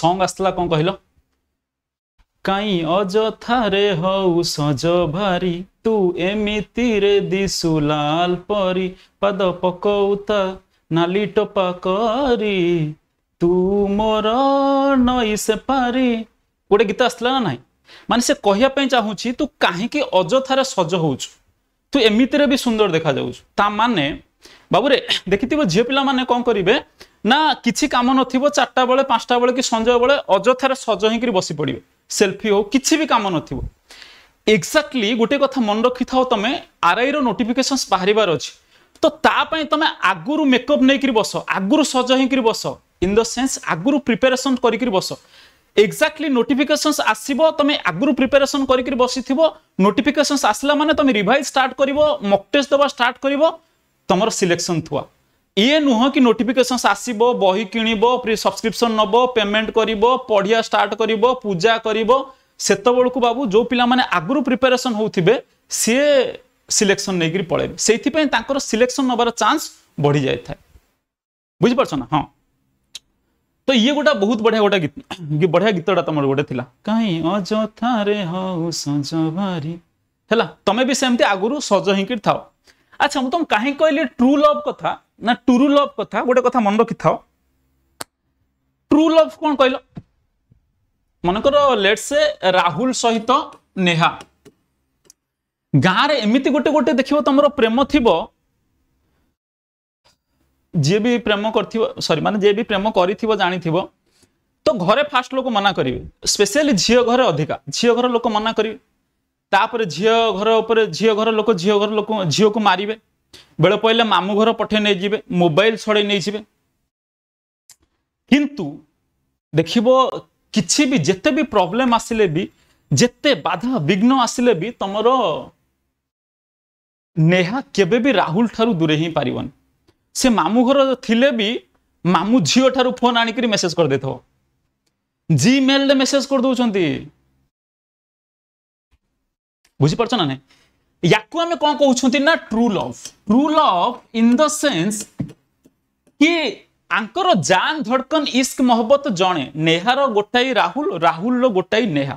সঙ্গ আসলা কম কহিল কাই অযথারে হউ সজ ভারি তু এমিতিরে দিশু লাল পরি পাদ পকৌতা নালি টপা করি তু মোর নইসে পারি ଗୋଟେ ଗୀତ ଆସିଲା ନା ନାହିଁ ମାନେ ସେ କହିବା ପାଇଁ ଚାହୁଁଛି ତୁ କାହିଁକି ଅଯଥାରେ ସଜ ହେଉଛୁ ତୁ ଏମିତିରେ ବି ସୁନ୍ଦର ଦେଖାଯାଉଛୁ ତା ମାନେ ବାବୁରେ ଦେଖିଥିବ ଝିଅ ପିଲାମାନେ କ'ଣ କରିବେ ନା କିଛି କାମ ନଥିବ ଚାରିଟା ବେଳେ ପାଞ୍ଚଟା ବେଳେ କି ସଞ୍ଜ ବେଳେ ଅଯଥାରେ ସଜ ହେଇକରି ବସି ପଡ଼ିବେ ସେଲ୍ଫି ହଉ କିଛି ବି କାମ ନଥିବ ଏକ୍ଜାକ୍ଟଲି ଗୋଟେ କଥା ମନେ ରଖିଥାଅ ତମେ ଆର୍ଆଇର ନୋଟିଫିକେସନ୍ସ ବାହାରିବାର ଅଛି ତ ତା ପାଇଁ ତମେ ଆଗରୁ ମେକଅପ୍ ନେଇକରି ବସ ଆଗରୁ ସଜ ହେଇକରି ବସ ଇନ୍ ଦ ସେନ୍ସ ଆଗରୁ ପ୍ରିପାରେସନ୍ କରିକିରି ବସ ଏକ୍ଜାକ୍ଟଲି ନୋଟିଫିକେସନ୍ସ ଆସିବ ତମେ ଆଗରୁ ପ୍ରିପାରେସନ୍ କରିକିରି ବସିଥିବ ନୋଟିଫିକେସନ୍ସ ଆସିଲା ମାନେ ତମେ ରିଭାଇଜ୍ ଷ୍ଟାର୍ଟ କରିବ ମକ୍ ଟେଷ୍ଟ ଦେବା ଷ୍ଟାର୍ଟ କରିବ ତମର ସିଲେକ୍ସନ୍ ଥୁଆ ଇଏ ନୁହଁ କି ନୋଟିଫିକେସନ୍ସ ଆସିବ ବହି କିଣିବ ସବସ୍କ୍ରିପସନ୍ ନେବ ପେମେଣ୍ଟ କରିବ ପଢ଼ିଆ ଷ୍ଟାର୍ଟ କରିବ ପୂଜା କରିବ ସେତେବେଳକୁ ବାବୁ ଯେଉଁ ପିଲାମାନେ ଆଗରୁ ପ୍ରିପାରେସନ୍ ହେଉଥିବେ ସିଏ ସିଲେକ୍ସନ୍ ନେଇକରି ପଳେଇବେ ସେଇଥିପାଇଁ ତାଙ୍କର ସିଲେକ୍ସନ୍ ନେବାର ଚାନ୍ସ ବଢ଼ିଯାଇଥାଏ ବୁଝିପାରୁଛ ନା ହଁ ତ ଇଏ ଗୋଟେ ବହୁତ ବଢ଼ିଆ ଗୋଟେ ଗୀତ ବଢ଼ିଆ ଗୀତଟା ତମର ଗୋଟେ ଥିଲା କାହିଁ ଅଯଥାରେ ହଉ ସଜ ଭାରି ହେଲା ତମେ ବି ସେମିତି ଆଗରୁ ସଜ ହେଇକିରି ଥାଅ ଆଚ୍ଛା ମୁଁ ତମକୁ କାହିଁ କହିଲି ଟ୍ରୁ ଲଭ୍ କଥା ନା ଟୁରୁ ଲଭ୍ କଥା ଗୋଟେ କଥା ମନେ ରଖିଥାଅ ଟ୍ରୁ ଲଭ୍ କ'ଣ କହିଲ ମନେକର ଲେଟ୍ ସେ ରାହୁଲ ସହିତ ନେହା ଗାଁରେ ଏମିତି ଗୋଟେ ଗୋଟେ ଦେଖିବ ତମର ପ୍ରେମ ଥିବ ଯିଏ ବି ପ୍ରେମ କରିଥିବ ସରି ମାନେ ଯିଏ ବି ପ୍ରେମ କରିଥିବ ଜାଣିଥିବ ତ ଘରେ ଫାଷ୍ଟ ଲୋକ ମନା କରିବେ ସ୍ପେଶିଆଲି ଝିଅ ଘରେ ଅଧିକା ଝିଅ ଘର ଲୋକ ମନା କରିବେ ତାପରେ ଝିଅ ଘର ଉପରେ ଝିଅ ଘର ଲୋକ ଝିଅ ଘର ଲୋକ ଝିଅକୁ ମାରିବେ বেড়ে পড়লে মামু ঘর পঠে নিয়ে যাবে মোবাইল ছড়াই নিয়ে যাবে কিন্তু দেখব কিছু বি যেতে বি প্রবলেম আসলে বি যেতে বাধা বিঘ্ন আসলে বি তোমার নেহা কেবে বি রাহুল ঠারু দূরে হি পারিবনি সে মামু ঘর থিলে বি মামু ঝিও ঠারু ফোন আনিকি মেসেজ করে দেথ জিমেল রে মেসেজ করে দৌঁচ বুঝিপারছ না নাই ୟାକୁ ଆମେ କ'ଣ କହୁଛନ୍ତି ନା true love true love in the sense କି ଆଙ୍କର ଜାନ୍ ଧଡ଼କନ ଇସ୍କ ମହବତ ଜଣେ ନେହାର ଗୋଟାଏ ରାହୁଲ ରାହୁଲର ଗୋଟାଏ ନେହା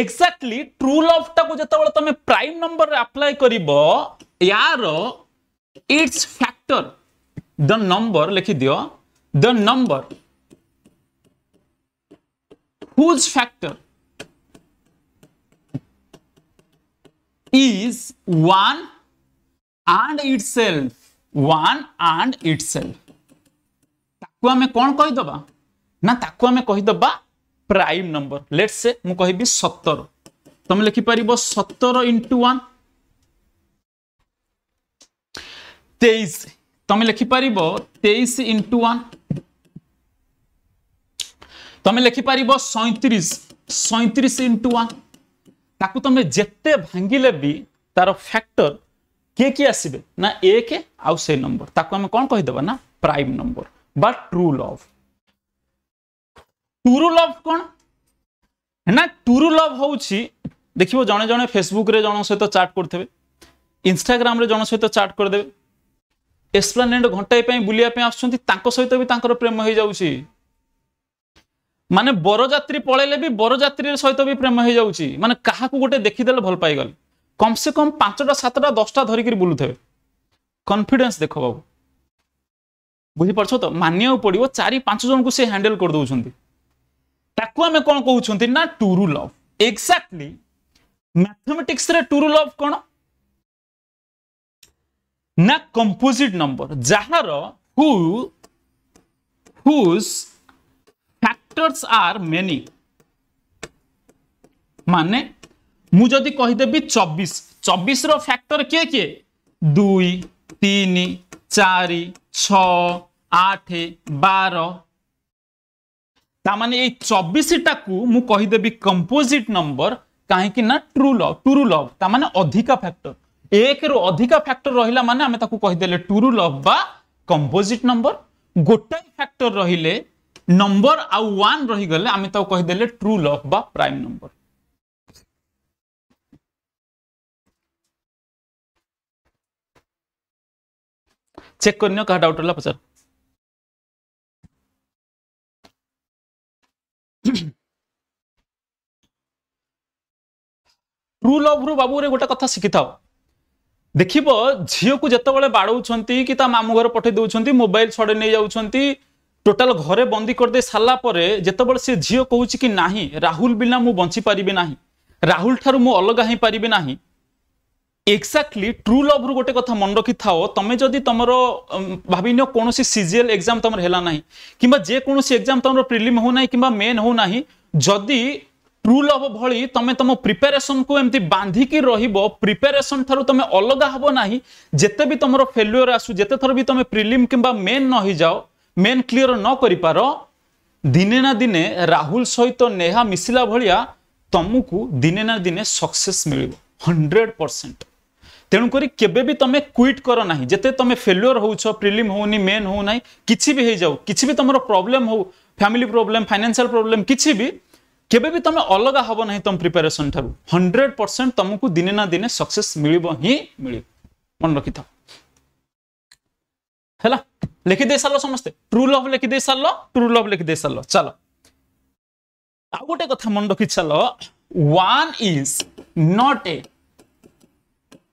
ଏକ୍ଜାକ୍ଟଲି ଟ୍ରୁ ଲଭ୍ଟାକୁ ଯେତେବେଳେ ତମେ ପ୍ରାଇମ୍ ନମ୍ବରରେ ଆପ୍ଲାଏ କରିବ ୟାର ଇଟ୍ସ ଫ୍ୟାକ୍ଟର ଦ ନମ୍ବର ଲେଖିଦିଅ the number whose factor is one and itself one and itself ताकु आमे कौन कहि दबा ना ताको आमे कहि दबा प्राइम नंबर लेट्स से मु कहिबि 17 तुम लिखि परिबो 17 into 1 23 तुम लिखि परिबो 23 into 1 तुम लिखि परिबो 37 37 into 1 ତାକୁ ତୁମେ ଯେତେ ଭାଙ୍ଗିଲେ ବି ତାର ଫ୍ୟାକ୍ଟର କିଏ କିଏ ଆସିବେ ନା ଏକ ଆଉ ସେଇ ନମ୍ବର ତାକୁ ଆମେ କ'ଣ କହିଦେବା ନା ପ୍ରାଇମ୍ ନମ୍ବର ବା ଟ୍ରୁ ଲଭ୍ ଟୁରୁ ଲଭ୍ କ'ଣ ନା ଟୁରୁ ଲଭ୍ ହେଉଛି ଦେଖିବ ଜଣେ ଜଣେ ଫେସବୁକ୍ରେ ଜଣଙ୍କ ସହିତ ଚାଟ୍ କରୁଥିବେ ଇନଷ୍ଟାଗ୍ରାମରେ ଜଣ ସହିତ ଚାଟ୍ କରିଦେବେ ଏକ୍ସପ୍ଲାନେଟ୍ ଘଣ୍ଟାଏ ପାଇଁ ବୁଲିବା ପାଇଁ ଆସୁଛନ୍ତି ତାଙ୍କ ସହିତ ବି ତାଙ୍କର ପ୍ରେମ ହେଇଯାଉଛି মানে বরযাত্রী পলাইলে বি বরযাত্রীর সহিত বি প্রেম হয়ে হয়েযাচ্ছে মানে কাহাকু গোটে দেখিদেলে ভাল পাইগলে কমসে কম পাঁচটা সাতটা দশটা ধরিকি বুলুথে কনফিডেন্স দেখ বাবু বুঝিপারছ তো মানিয়া পড়ব চারি পাঁচ জনকু সে হ্যান্ডেল করে দেছেন তাকে আমি কোণ কৌছেন না টুরু লভ এক্সাক্টলি ম্যাথমেটিক্সরে টুরু লভ কোণ না কম্পোজিট নম্বর যাহার who whose factors are many ମାନେ ମୁଁ ଯଦି କହିଦେବି ଚବିଶ ଚବିଶର ଫ୍ୟାକ୍ଟର କିଏ କିଏ ଦୁଇ ତିନି ଚାରି ଛଅ ଆଠ ବାର ତାମାନେ ଏଇ ଚବିଶଟାକୁ ମୁଁ କହିଦେବି କମ୍ପୋଜିଟ୍ ନମ୍ବର କାହିଁକି ନା ଟ୍ରୁ ଲଭ୍ ଟୁରୁ ଲଭ୍ ତାମାନେ ଅଧିକା ଫ୍ୟାକ୍ଟର একরু অধিকা ফ্যাক্টর রহিলা মানে আমি তাকে কহিদেলে টুরু লভ বা কম্পোজিট নম্বর গোটাই ফ্যাক্টর রহিলে नम्बर आउ वन रही गले आमे तो कह देले ट्रु लॉग बा प्राइम नम्बर। चेक करनियो का डाउट होला पचार ट्रु लॉग रु बाबू रे गोटा कथा सिखिथाओ देखिबो झियो को जत्ते बळे बाडौ छंती कि ता मामू घर पठे दउ छंती मोबाइल छोडे ने जाउ छंती ଟୋଟାଲ ଘରେ ବନ୍ଦୀ କରିଦେଇ ସାରିଲା ପରେ ଯେତେବେଳେ ସେ ଝିଅ କହୁଛି କି ନାହିଁ ରାହୁଲ ବିନା ମୁଁ ବଞ୍ଚିପାରିବି ନାହିଁ ରାହୁଲ ଠାରୁ ମୁଁ ଅଲଗା ହେଇପାରିବି ନାହିଁ ଏକ୍ଜାକ୍ଟଲି ଟ୍ରୁ ଲଭ୍ରୁ ଗୋଟେ କଥା ମନେ ରଖିଥାଅ ତମେ ଯଦି ତମର ଭାବିନିଅ କୌଣସି ସିଜିଏଲ୍ ଏକ୍ଜାମ୍ ତମର ହେଲା ନାହିଁ କିମ୍ବା ଯେକୌଣସି ଏକ୍ଜାମ୍ ତମର ପ୍ରିଲିମ୍ ହେଉନାହିଁ କିମ୍ବା ମେନ୍ ହେଉନାହିଁ ଯଦି ଟ୍ରୁ ଲଭ୍ ଭଳି ତମେ ତମ ପ୍ରିପାରେସନ୍କୁ ଏମିତି ବାନ୍ଧିକି ରହିବ ପ୍ରିପାରେସନ୍ ଠାରୁ ତମେ ଅଲଗା ହେବ ନାହିଁ ଯେତେ ବି ତମର ଫେଲ୍ୟୁଅର୍ ଆସୁ ଯେତେ ଥର ବି ତମେ ପ୍ରିଲିମ୍ କିମ୍ବା ମେନ୍ ନ ହେଇଯାଅ ମେନ୍ କ୍ଲିଅର ନ କରିପାର ଦିନେ ନା ଦିନେ ରାହୁଲ ସହିତ ନେହା ମିଶିଲା ଭଳିଆ ତମକୁ ଦିନେ ନା ଦିନେ ସକ୍ସେସ୍ ମିଳିବ ହଣ୍ଡ୍ରେଡ଼ ପରସେଣ୍ଟ ତେଣୁକରି କେବେ ବି ତମେ କ୍ୱିଟ୍ କର ନାହିଁ ଯେତେ ତମେ ଫେଲୁଅର ହେଉଛ ପ୍ରିଲିମ୍ ହେଉନି ମେନ୍ ହେଉ ନାହିଁ କିଛି ବି ହେଇଯାଉ କିଛି ବି ତମର ପ୍ରୋବ୍ଲେମ୍ ହେଉ ଫ୍ୟାମିଲି ପ୍ରୋବ୍ଲେମ୍ ଫାଇନାନ୍ସିଆଲ ପ୍ରୋବ୍ଲେମ୍ କିଛି ବି କେବେ ବି ତମେ ଅଲଗା ହେବ ନାହିଁ ତମ ପ୍ରିପାରେସନ୍ ଠାରୁ ହଣ୍ଡ୍ରେଡ଼ ପରସେଣ୍ଟ ତମକୁ ଦିନେ ନା ଦିନେ ସକ୍ସେସ୍ ମିଳିବ ହିଁ ମିଳିବ ମନେ ରଖିଥାଅ ହେଲା लिखिदे सर समस्ते ट्रु लव लिखिदे सर ट्रु लव लिखिदे सर चलो आ गोटे कथा मन रखी चल one is not a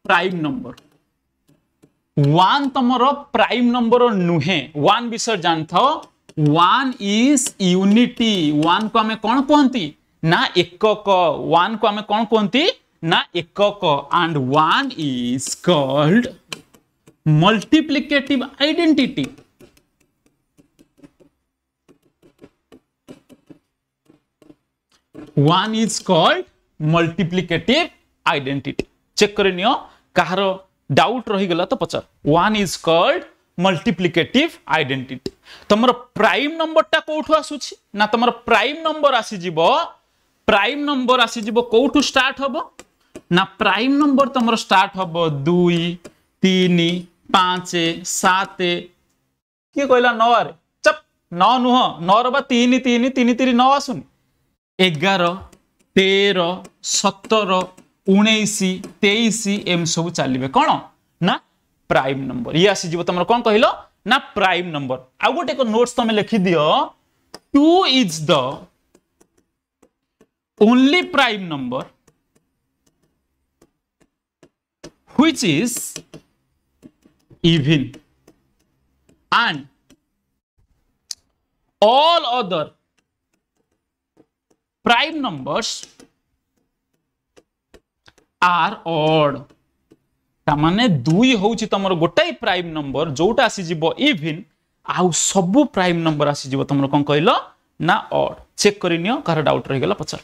prime number prime number नुहे वन जान थाओ वन इज यूनिटी वन को आम कौन कहते ना एकक वन को आम कौन कहते ना एकक and one is called multiplicative identity one is called multiplicative identity check kare niyo kaharo doubt rahi gala to pachar one is called multiplicative identity tomar prime number ta koutu asuchi na tomar prime number asijibo prime number asijibo koutu start hobo na prime number tomar start hobo 2 3 ପାଞ୍ଚ ସାତ କିଏ କହିଲା ନଅରେ chop ନଅ ନୁହଁ ନଅର ବା ତିନି ତିନି ତିନି ତିନି ନଅ ଆସୁନି ଏଗାର ତେର ସତର ଉଣେଇଶ ତେଇଶ ଏମିତି ସବୁ ଚାଲିବେ କ'ଣ ନା ପ୍ରାଇମ୍ ନମ୍ବର ଇଏ ଆସିଯିବ ତମର କ'ଣ କହିଲ ନା ପ୍ରାଇମ୍ ନମ୍ବର ଆଉ ଗୋଟେ ଏକ ନୋଟ୍ସ ତମେ ଲେଖିଦିଅ two is the only prime number which is evil and all other prime numbers are odd तामाने दुई होउची तमर गोटाई प्राइम नंबर जोटा आसी जीवो आउ सब प्राइम नंबर आसी जीवो तमर कोन ना ऑड चेक कर डाउट रहि पचार पचर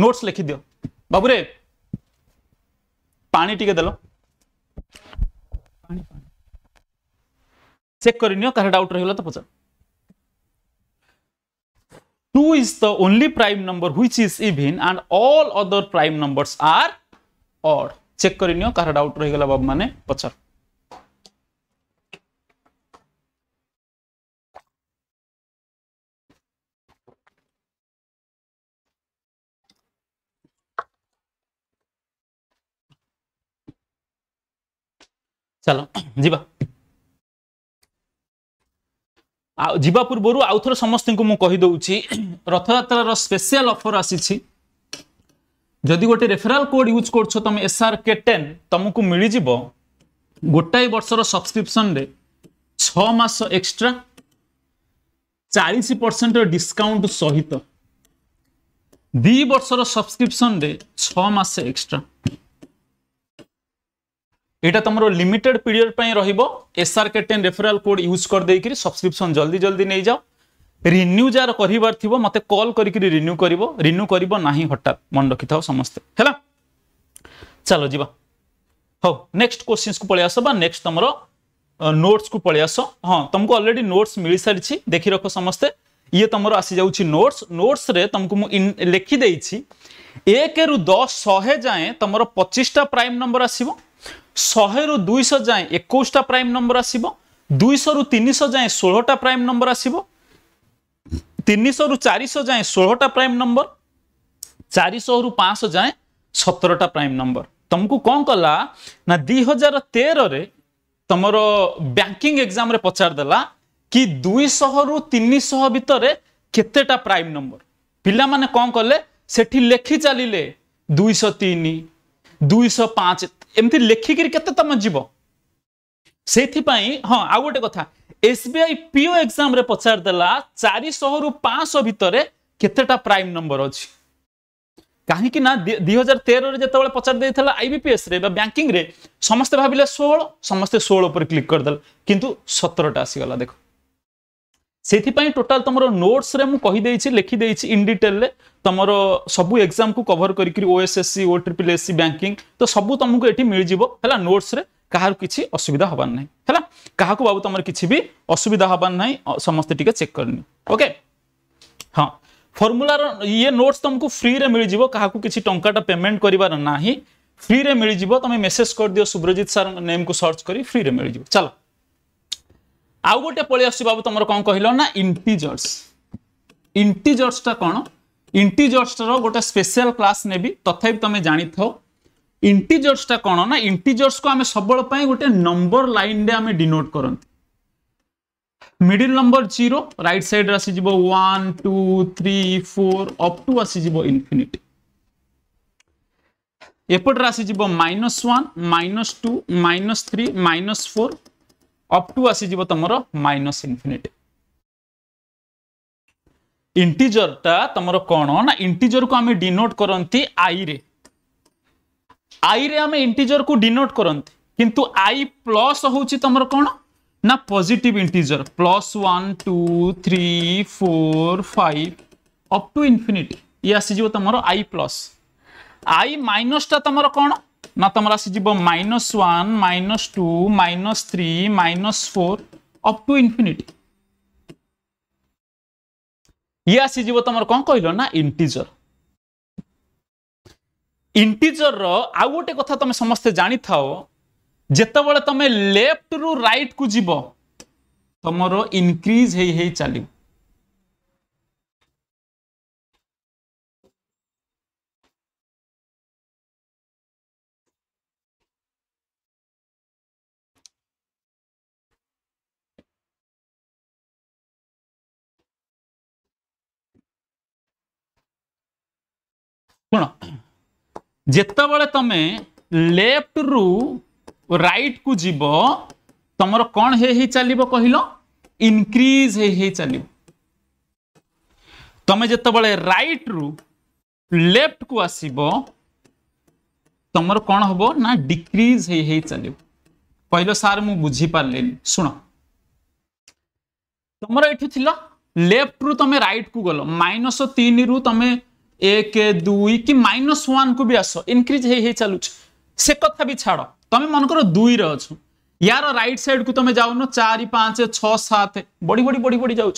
नोट्स लिखि दियो बाबू पानी टिके देलो पानी पानी चेक कर डाउट रही तो पचार two is the only prime number which is in and all other prime numbers are odd check कर डाउट रही बाबू मैंने पचार चलो जीबा ଆଉ ଯିବା ପୂର୍ବରୁ ଆଉ ଥରେ ସମସ୍ତଙ୍କୁ ମୁଁ କହିଦେଉଛି ରଥଯାତ୍ରାର ସ୍ପେଶିଆଲ ଅଫର୍ ଆସିଛି ଯଦି ଗୋଟେ ରେଫରାଲ୍ କୋଡ୍ ୟୁଜ୍ କରୁଛ ତୁମେ ଏସ୍ଆର୍ କେ ଟେନ୍ ତୁମକୁ ମିଳିଯିବ ଗୋଟାଏ ବର୍ଷର ସବସ୍କ୍ରିପ୍ସନ୍ରେ ଛଅ ମାସ ଏକ୍ସଟ୍ରା ଚାଳିଶ ପରସେଣ୍ଟ ଡିସ୍କାଉଣ୍ଟ ସହିତ ଦୁଇ ବର୍ଷର ସବସ୍କ୍ରିପ୍ସନ୍ରେ ଛଅ ମାସ ଏକ୍ସଟ୍ରା यहाँ तुम लिमिटेड पीरियड पर रसआर के टेन रेफराल कोड यूज कर दे कि सब्सक्रिप्स जल्दी जल्दी नहीं जाओ रिन्यू जार कर मत कल कर रिन्यू कर रिन्यू कर ना हटात मन रखी था समस्त है चलो जी हाउ नेक्ट क्वेश्चन को पलैस नेक्स्ट तुम नोट्स को पलैस हाँ तुमको अलरेडी नोट्स मिल सारी देख रख समस्ते ये तुम आसी जा नोट्स नोट्स तुमको मुझे लिखिदेगी एक रु दस शहे जाए तुम पचीसटा प्राइम नंबर आसो ଶହେରୁ ଦୁଇଶହ ଯାଏଁ ଏକୋଇଶଟା ପ୍ରାଇମ୍ ନମ୍ବର ଆସିବ ଦୁଇଶହରୁ ତିନିଶହ ଯାଏଁ ଷୋହଳଟା ପ୍ରାଇମ୍ ନମ୍ବର ଆସିବ ତିନିଶହରୁ ଚାରିଶହ ଯାଏଁ ଷୋହଳଟା ପ୍ରାଇମ୍ ନମ୍ବର ଚାରିଶହରୁ ପାଞ୍ଚଶହ ଯାଏଁ ସତରଟା ପ୍ରାଇମ୍ ନମ୍ବର ତମକୁ କ'ଣ କଲା ନା ଦୁଇ ହଜାର ତେରରେ ତମର ବ୍ୟାଙ୍କିଂ ଏକ୍ଜାମ୍ରେ ପଚାରିଦେଲା କି ଦୁଇଶହରୁ ତିନିଶହ ଭିତରେ କେତେଟା ପ୍ରାଇମ୍ ନମ୍ବର ପିଲାମାନେ କ'ଣ କଲେ ସେଠି ଲେଖି ଚାଲିଲେ ଦୁଇଶହ ତିନି दुईश पाँच एमति लेखिकमा जो सो गे कथा एसबिआई पिओ एक्जाम पचारदेला चारि पाँच भएर केतटा प्राइम नम्बर अझ काहीँक रे तेह्रले पचार दिएको आइबिपिएस रे ब्याङ्किङ समस्तै भावी षो समस्तै षोर क्लिक सतर वाला आएको से टोटाल तुम नोट्स मुझे लिखिदे इन डिटेल तुम सब एक्जाम को कभर करसी O triple S C banking तो सब तुमको ये मिल जाव है नोट्स कहार किसी असुविधा हबार ना है क्या बाबू तुम कि असुविधा हबार ना समस्त टे चेक करनी ओके हाँ फर्मूलार ये नोट्स तुमको फ्री में मिल जाव कि टाटा पेमेंट करार ना फ्री में मिल जाव तुम्हें मेसेज कर दिव सुब्रजित सार नेम को सर्च कर फ्री में मिल जाव चलो আউ গোটে পড়ে আসছে বাবু তোমার কম কহিল না ইন্টিজর্স ইন্টিজর্সটা কোণ ইন্টিজর্সটার গোটে স্পেশাল ক্লাস নেবি তথাপি তুমি জাণিথাও ইন্টিজর্সটা কোণ না ইন্টিজর্সকে আমি সবুপাই গোটে নম্বর লাইনরে আমি ডিনোট করতে মিডিল নম্বর জিরো রাইট সাইড্রে আসিযোগ one two three four up to আসিযোগ ইনফিনিটি এপটরে আসিযোগ minus one minus two minus three minus four up to आसीज तुम माइनस इनफिनिट इंटीजर टा तुम कौन ना इंटीजर को आम डिनोट करती आई रे आई रे आम इंटीजर को डिनोट करती किंतु आई प्लस हूँ तुम कौन ना positive integer plus one two three four five up to infinite ये आसीज तुम आई प्लस आई माइनस टा तुम कौन ନା ତମର ଆସିଯିବ minus one minus two minus three minus four up to infinity ଇଏ ଆସିଯିବ ତମର କ'ଣ କହିଲ ନା ଇଣ୍ଟିଜର ଇଣ୍ଟିଜରର ଆଉ ଗୋଟେ କଥା ତମେ ସମସ୍ତେ ଜାଣିଥାଅ ଯେତେବେଳେ ତମେ ଲେଫ୍ଟରୁ ରାଇଟ୍କୁ ଯିବ ତମର ଇନକ୍ରିଜ୍ ହେଇ ହେଇ ଚାଲିବ शुण जिते बड़े तुम्हें लेफ्ट रु रईट कु तुमर कौन है चलो कह इनक्रीज है चल तुम्हें जिते बड़े रईट रु लेफ्ट को आसब तुमर कौन हम ना डिक्रीज है चल कह सार मु बुझीपारे शुण तुम ये लेफ्ट रु तुम रईट कु गल माइनस तीन रु तुम्हें এক দুই কি মাইনস ওয়ানকু ବି ଆସ ଇନକ୍ରିଜ୍ ହେଇ ହେଇ ଚାଲୁଛି ସେ କଥା ବି ଛାଡ଼ ତମେ ମନେକର ଦୁଇରେ ଅଛ ୟାର ରାଇଟ୍ ସାଇଡ଼କୁ ତମେ ଯାଉନ ଚାରି ପାଞ୍ଚ ଛଅ ସାତ ବଢ଼ି ବଢ଼ି ବଢ଼ି ବଢ଼ି ଯାଉଛ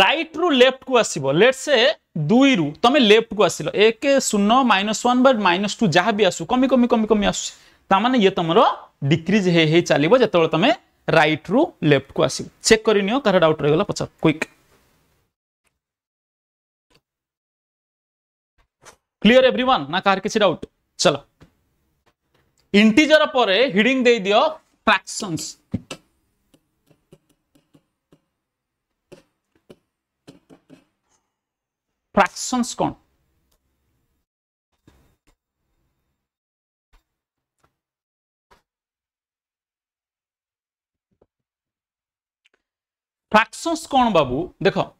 ରାଇଟ୍ରୁ ଲେଫ୍ଟକୁ ଆସିବ ଲେଟ୍ ସେ ଦୁଇରୁ ତମେ ଲେଫ୍ଟକୁ ଆସିଲ ଏକ ଶୂନ ମାଇନସ୍ ୱାନ୍ ବା ମାଇନସ୍ ଟୁ ଯାହା ବି ଆସୁ କମି କମି କମି କମି ଆସୁଛି ତାମାନେ ଇଏ ତମର ଡିକ୍ରିଜ୍ ହେଇ ହେଇ ଚାଲିବ ଯେତେବେଳେ ତମେ ରାଇଟ୍ରୁ ଲେଫ୍ଟକୁ ଆସିବ ଚେକ୍ କରିନିଅ କାହାର ଡାଉଟ୍ ରହିଗଲା ପଚାର କ୍ୱିକ୍ क्लियर एवरीवन ना कार किसी डाउट चलो इंटीजर पर हिडिंग दे दियो फ्रैक्शंस फ्रैक्शंस कौन फ्रैक्शंस कौन बाबू देखो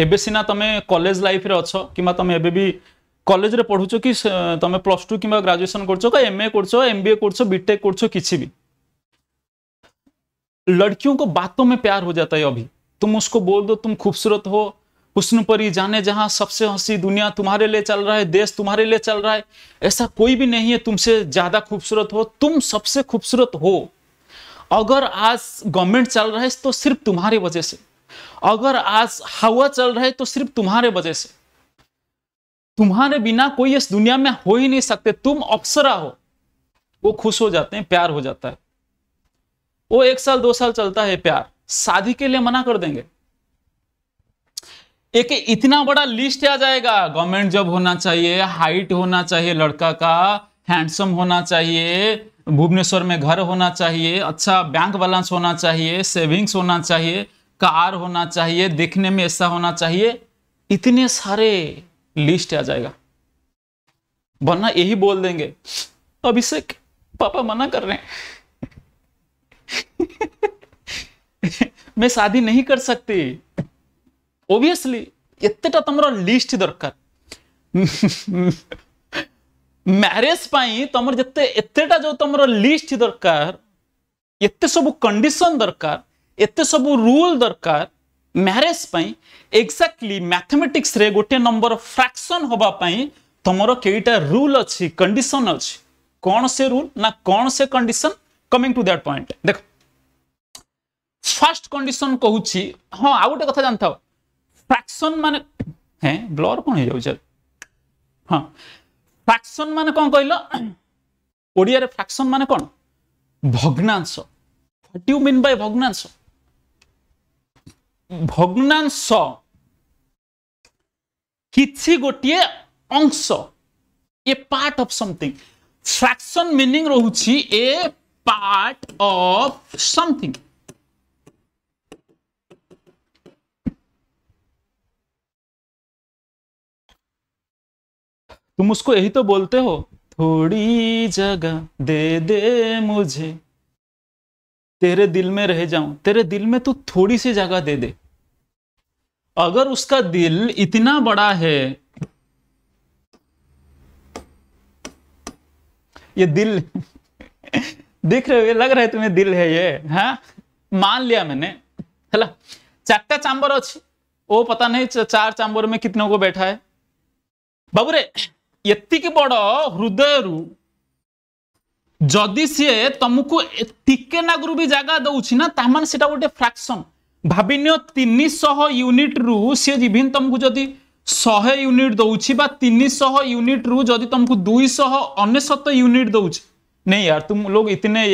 एबे सिना तमे कॉलेज लाइफ रे अछो किमा तमे एबे भी कॉलेज रे তুমি कि तमे प्लस 2 किमा ग्रेजुएशन এম का एमए এম एमबीए এ बीटेक বিটেक किछि भी लड़कियों को बातों में प्यार हो जाता है अभी तुम उसको बोल दो तुम खूबसूरत हो हुस्न परी जाने जहां सबसे हंसी दुनिया तुम्हारे लिए चल रहा है देश तुम्हारे लिए चल रहा है ऐसा कोई भी नहीं है तुमसे ज्यादा खूबसूरत हो तुम सबसे खूबसूरत हो अगर आज गवर्नमेंट चल रहा है तो सिर्फ तुम्हारी वजह से अगर आज हवा चल रहा है तो सिर्फ तुम्हारे वजह से तुम्हारे बिना कोई इस दुनिया में हो ही नहीं सकते तुम अप्सरा हो वो खुश हो जाते हैं प्यार हो जाता है वो एक साल दो साल चलता है प्यार शादी के लिए मना कर देंगे एक इतना बड़ा लिस्ट आ जाएगा गवर्नमेंट जॉब होना चाहिए हाइट होना चाहिए लड़का का हैंडसम होना चाहिए भुवनेश्वर में घर होना चाहिए अच्छा बैंक बैलेंस होना चाहिए सेविंग्स होना चाहिए कार होना चाहिए दिखने में ऐसा होना चाहिए इतने सारे लिस्ट आ जाएगा वरना यही बोल देंगे अभिषेक पापा मना कर रहे हैं *laughs* मैं शादी नहीं कर सकती ओबियसली इतना तुम तो लिस्ट दरकार मैरेज *laughs* पाई तुम तो जितने ଏତେଟା ଯୋଉ ତମର दरकार ଦରକାର ଏତେ ସବୁ କଣ୍ଡିସନ ଏତେ ସବୁ ରୁଲ ଦରକାର ମ୍ୟାରେଜ ପାଇଁ ଏକ୍ଜାକ୍ଟଲି ମ୍ୟାଥମେଟିକ୍ସରେ ଗୋଟିଏ ନମ୍ବର ଫ୍ରାକ୍ସନ୍ ହେବା ପାଇଁ ତୁମର କେଇଟା ରୁଲ ଅଛି କଣ୍ଡିସନ୍ ଅଛି କ'ଣ ସେ ରୁଲ ନା କ'ଣ ସେ condition coming to that point ଦେଖ ফার্স্ট কন্ডিশন কহুছি হ্যাঁ আউ গোটে কথা জানতাও ফ্রাকশন মানে হ্যাঁ ব্লর কোণ হয়ে যাচ্ছে হ্যাঁ ফ্রাকশন মানে কোণ কহিল ওড়িয়ার ফ্রাকশন মানে কোণ ভগ্নাংশ হোয়াট ইউ মিন বাই ভগ্নাংশ भग्नांश किसी गोटे अंश a part of something fraction meaning ରହୁଛି ए पार्ट ऑफ समथिंग तुम उसको यही तो बोलते हो थोड़ी जगह दे दे मुझे तेरे दिल में रह जाऊं तेरे दिल में तू थोड़ी सी जगह दे दे अगर उसका दिल इतना बड़ा है ये दिल देख रहे हो ये लग रहा है तुम्हें दिल है ये हाँ मान लिया मैंने है चार्टा चाम्बर अच्छी वो पता नहीं चार चाम्बर में कितनों को बैठा है बाबूरे एतिक बड़ हृदय जदि सी तुमको टिके नागरू भी जगह दौर ना तमान से गोटे फ्राक्शन ଭାବିନିଅ ତିନିଶହ ୟୁନିଟ୍ରୁ ସିଏ ଇଭିନ୍ ତୁମକୁ ଯଦି ଶହେ ୟୁନିଟ୍ ଦେଉଛି यूनिट रु ୟୁନିଟ୍ରୁ तुमको ତୁମକୁ ଦୁଇଶହ ଅନେଶତ ୟୁନିଟ୍ ଦେଉଛି नहीं यार तुम लोग इतने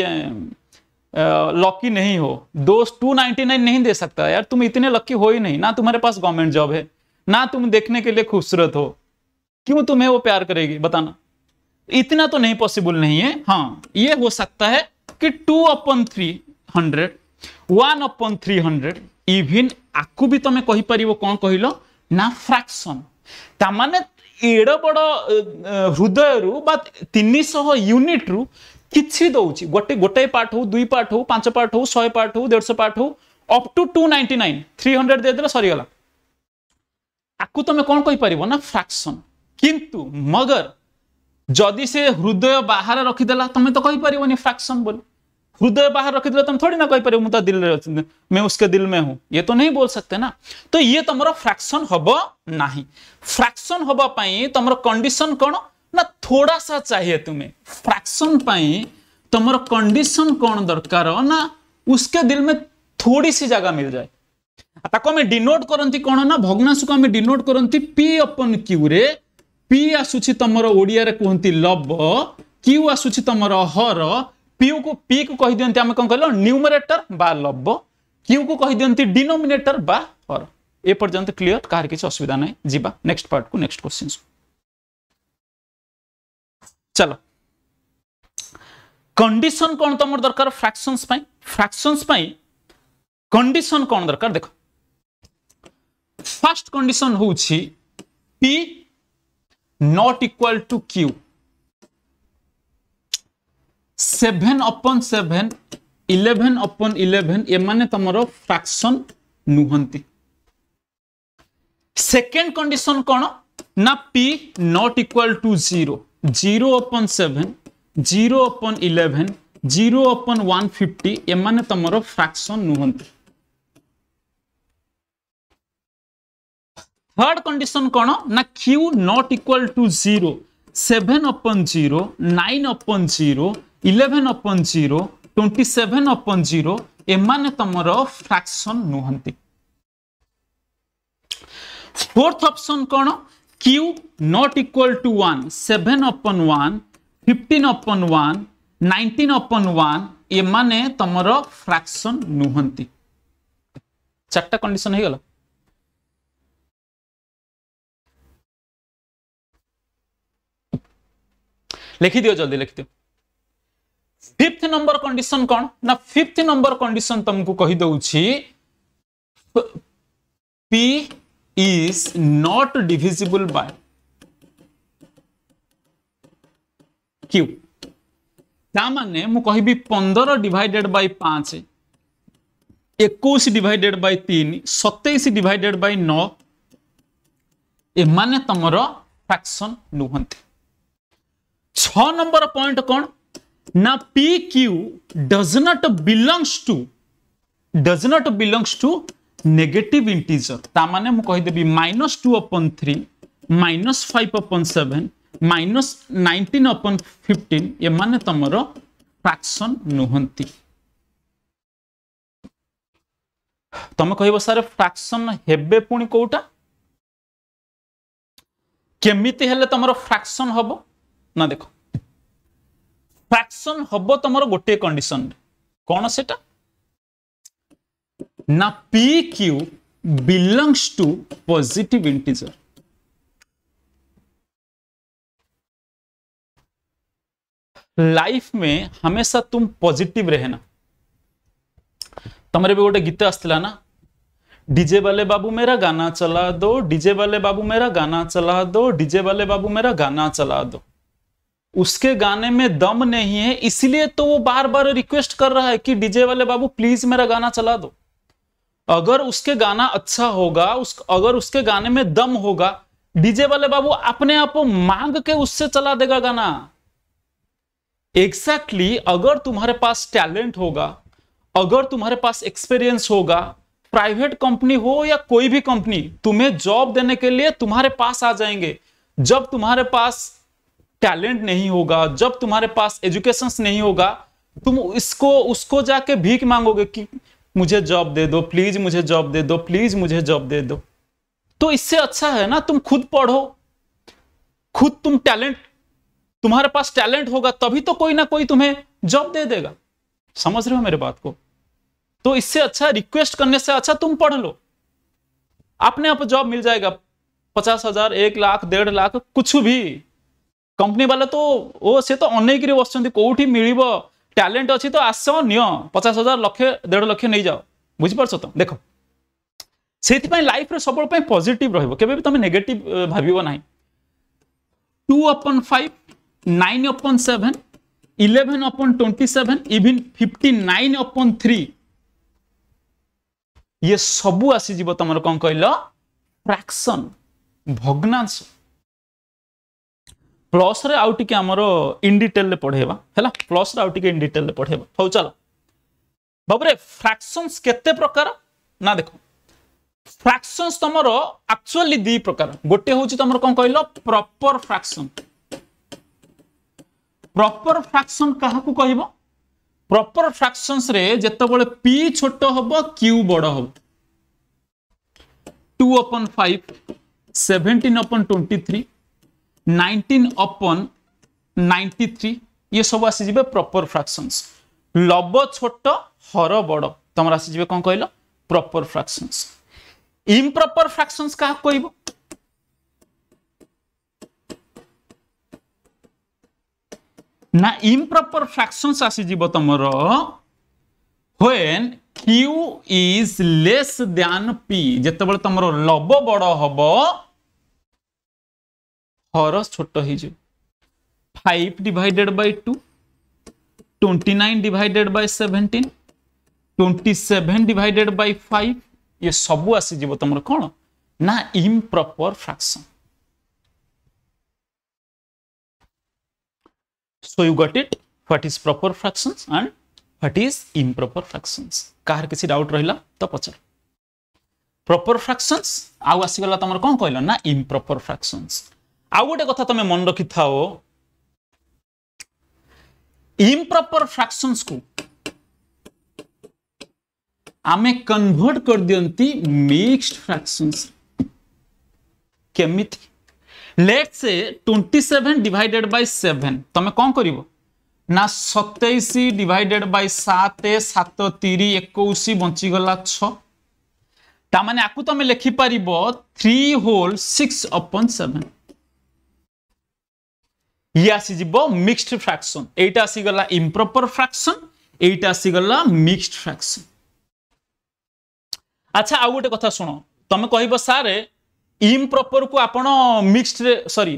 लकी नहीं हो दो टू नाइनटी नाइन नहीं दे सकता यार तुम इतने लकी हो ही नहीं ना तुम्हारे पास गवर्नमेंट जॉब है ना तुम देखने के लिए खूबसूरत हो क्यों तुम्हें वो प्यार करेगी बताना इतना तो नहीं पॉसिबल नहीं है हाँ ये हो सकता है कि two upon three hundred one upon three hundred even ଆକୁ ବି ତୁମେ କହିପାରିବ କ'ଣ କହିଲ ନା ଫ୍ରାକ୍ସନ୍ ତାମାନେ ଏଡ଼ ବଡ଼ ହୃଦୟରୁ ବା ତିନିଶହ ୟୁନିଟ୍ରୁ କିଛି ଦେଉଛି ଗୋଟେ ଗୋଟେ ପାର୍ଟ ହଉ ଦୁଇ ପାର୍ଟ ହଉ ପାଞ୍ଚ ପାର୍ଟ ହଉ ଶହେ ପାର୍ଟ ହଉ ଦେଢ଼ଶହ ପାର୍ଟ ହଉ up to two ninety nine three hundred ଦେଇଦେଲେ ସରିଗଲା ଆକୁ ତୁମେ କ'ଣ କହିପାରିବ ନା ଫ୍ରାକ୍ସନ୍ କିନ୍ତୁ ମଗର ଯଦି ସେ ହୃଦୟ ବାହାରେ ରଖିଦେଲା ତୁମେ ତ କହିପାରିବନି ଫ୍ରାକ୍ସନ୍ ବୋଲି हृदय बाहर रख दिल तो थोड़ी ना कही पारे तो दिल मैं उसके दिल में हूँ ये तो नहीं बोल सकते ना तो ये तुम फ्राक्शन हम ना फ्राक्शन हाँपी तुम कंडीशन कौन ना थोड़ा सा चाहिए तुम्हें फ्राक्शन तुम कंडीशन कौन दरकार ना उसके दिल में थोड़ी सी जगह मिल जाए ताको डिनोट करती कौन ना भग्नांश को डिनोट करती पी अपन क्यू रे पी आसूची तुम ओडिया कहती लव क्यू आसूची तुम हर पीयू को पी को कही दिखती आम कौन कह न्यूमरेटर बा लब क्यू को कही दिखती डिनोमिनेटर बा हर एपर्यंत क्लीयर कहार किसी असुविधा ना जी नेक्स्ट पार्ट को नेक्स्ट क्वेश्चन चलो कंडीशन कौन तुम दरकार फ्राक्शन फ्राक्शन कंडीशन कौन दरकार देख फर्स्ट कंडीशन हूँ P not equal to Q seven upon seven eleven upon eleven ଏମାନେ ତମର ଫ୍ରାକ୍ସନ୍ ନୁହନ୍ତି ସେକେଣ୍ଡ କଣ୍ଡିସନ୍ କ'ଣ ନା P not equal to zero zero upon seven zero upon eleven zero upon one fifty ଏମାନେ ତମର fraction ନୁହନ୍ତି third condition କ'ଣ ନା Q not equal to zero seven upon zero nine upon zero eleven upon zero twenty seven upon zero এমানে তোমার fraction নুহতি fourth option কোণ Q not equal to one seven upon one fifteen upon one nineteen upon one এমানে তোমার fraction নুহতি চারটা condition হয়ে গেল লিখি দিও জলদি লিখি দিও फिफ्थ नंबर कंडीशन कौन ना फिफ्थ नंबर कंडीशन तुमको कहीदे P is not divisible by Q ताने मुझे पंदर डिवाइडेड बाय पांच एकुश डिवाइडेड बाय तीन सतैश डिवाइडेड बाय नौ एम तुम फ्राक्शन नुहत छ नंबर पॉइंट कौन Now PQ does not belongs to does not belongs to negative integer. तामाने मु कहि minus -2 upon 3 minus -5 upon 7 minus -19 upon 15 ये माने तमरो फ्रैक्शन नुहंती ତମେ କହିବ ସାର୍ ଫ୍ରାକ୍ସନ୍ ହେବେ ପୁଣି କୋଉଟା କେମିତି ହେଲେ ତମର फ्रैक्शन ହବ ना देखो ଫ୍ରାକ୍ସନ୍ हम तुम गोटे कंडीशन कौन से ना P Q belongs to positive integer life में हमेशा तुम पॉजिटिव रहना तुम्हारे भी गोटे गीत आसला ना डीजे वाले बाबू मेरा गाना चला दो डीजे वाले बाबू मेरा गाना चला दो डीजे वाले बाबू मेरा गाना चला दो उसके गाने में दम नहीं है इसलिए तो वो बार बार रिक्वेस्ट कर रहा है कि डीजे वाले बाबू प्लीज मेरा गाना चला दो अगर उसके गाना अच्छा होगा उस अगर उसके गाने में दम होगा डीजे वाले बाबू अपने आप मांग के उससे चला देगा गाना एग्जैक्टली exactly, अगर तुम्हारे पास टैलेंट होगा अगर तुम्हारे पास एक्सपीरियंस होगा प्राइवेट कंपनी हो या कोई भी कंपनी तुम्हें जॉब देने के लिए तुम्हारे पास आ जाएंगे जब तुम्हारे पास टैलेंट नहीं होगा जब तुम्हारे पास एजुकेशन नहीं होगा तुम इसको उसको जाके भीख मांगोगे कि मुझे जॉब दे दो प्लीज मुझे जॉब दे दो प्लीज मुझे जॉब दे दो तो इससे अच्छा है ना तुम खुद पढ़ो खुद तुम टैलेंट तुम्हारे पास टैलेंट होगा तभी तो कोई ना कोई तुम्हें जॉब दे देगा समझ रहे हो मेरे बात को तो इससे अच्छा रिक्वेस्ट करने से अच्छा तुम पढ़ लो अपने आप जॉब मिल जाएगा पचास हजार एक लाख डेढ़ लाख कुछ भी କମ୍ପାନୀ ବାଲା ତ ଓ ସେ ତ ଅନେଇକିରି ବସିଛନ୍ତି କେଉଁଠି ମିଳିବ ଟ୍ୟାଲେଣ୍ଟ ଅଛି ତ ଆସ ନିଅ ପଚାଶ ହଜାର ଲକ୍ଷ ଦେଢ଼ ଲକ୍ଷ ନେଇଯାଅ ବୁଝିପାରୁଛ ତ ଦେଖ ସେଇଥିପାଇଁ ଲାଇଫରେ ସବୁବେଳେ ପାଇଁ ପଜିଟିଭ ରହିବ କେବେ ବି ତମେ ନେଗେଟିଭ ଭାବିବ ନାହିଁ two upon five nine upon seven eleven upon twenty seven even fifty nine upon three ଇଏ ସବୁ ଆସିଯିବ ତମର କ'ଣ କହିଲ ଫ୍ରାକ୍ସନ୍ ଭଗ୍ନାଂଶ ପ୍ଲସ୍ରେ ଆଉ ଟିକେ ଆମର ଇନ୍ ଡିଟେଲରେ ପଢ଼େଇବା ହେଲା ପ୍ଲସ୍ରେ ଆଉ ଟିକେ ଇନ୍ ଡିଟେଲରେ ପଢ଼େଇବା ହଉ ଚାଲ ବାବୁରେ ଫ୍ରାକ୍ସନ୍ସ କେତେ ପ୍ରକାର ନା ଦେଖ ଫ୍ରାକ୍ସନ୍ସ ତମର ଆକ୍ଚୁଆଲି ଦି ପ୍ରକାର ଗୋଟେ ହେଉଛି ତମର କ'ଣ କହିଲ ପ୍ରପର ଫ୍ରାକ୍ସନ୍ ପ୍ରପର ଫ୍ରାକ୍ସନ୍ କାହାକୁ କହିବ ପ୍ରପର ଫ୍ରାକ୍ସନ୍ସରେ ଯେତେବେଳେ ପି ଛୋଟ ହବ କ୍ୟୁ ବଡ଼ ହବ two upon five seventeen upon twenty three nineteen upon ninety three ये सब आसीजे प्रपर फ्राक्शंस लब छोट हर बड़ तुम आसीजे कौन कहल प्रपर फ्राक्शंस इम्प्रपर फ्राक्शंस क्या कह ना इम्प्रपर फ्राक्शंस आसीज तुमर when q is less than p যেতবেলে তোমার लब बड़ হব হর ছোট হয়ে five divided by two twenty nine divided by seventeen twenty seven divided by five ইয়ে সবু আসিযোগ তোমার কোণ না improper fraction so you got it what is proper fractions and what is improper fractions କାହାର କିଛି ଡାଉଟ୍ ରହିଲା ତ ପଚାର proper fractions ଆଉ ଆସିଗଲା ତମର କ'ଣ କହିଲ ନା improper fractions ଆଉ ଗୋଟେ କଥା ତମେ ମନେ ରଖିଥାଅ ଇମ୍ପ୍ରପର ଫ୍ରାକ୍ସନ୍ସକୁ ଆମେ କନଭର୍ଟ କରିଦିଅନ୍ତି ମିକ୍ସଡ ଫ୍ରାକ୍ସନ୍ସ କେମିତି let say twenty seven divided by seven ତମେ କ'ଣ କରିବ ନା ସତେଇଶ ଡିଭାଇଡେଡ୍ ବାଇ ସାତ ସାତ ତିରି ଏକୋଇଶ ବଞ୍ଚିଗଲା ଛଅ ତା ମାନେ ଆକୁ ତମେ ଲେଖିପାରିବ three whole six upon seven ଇଏ ଆସିଯିବ ମିକ୍ସଡ ଫ୍ରାକ୍ସନ୍ ଏଇଟା ଆସିଗଲା ଇମ୍ପ୍ରପର ଫ୍ରାକ୍ସନ୍ ଏଇଟା ଆସିଗଲା ମିକ୍ସଡ ଫ୍ରାକ୍ସନ୍ ଆଚ୍ଛା ଆଉ ଗୋଟେ କଥା ଶୁଣ ତମେ କହିବ ସାର୍ ଇମ୍ପ୍ରପରକୁ ଆପଣ ମିକ୍ସଡରେ ସରି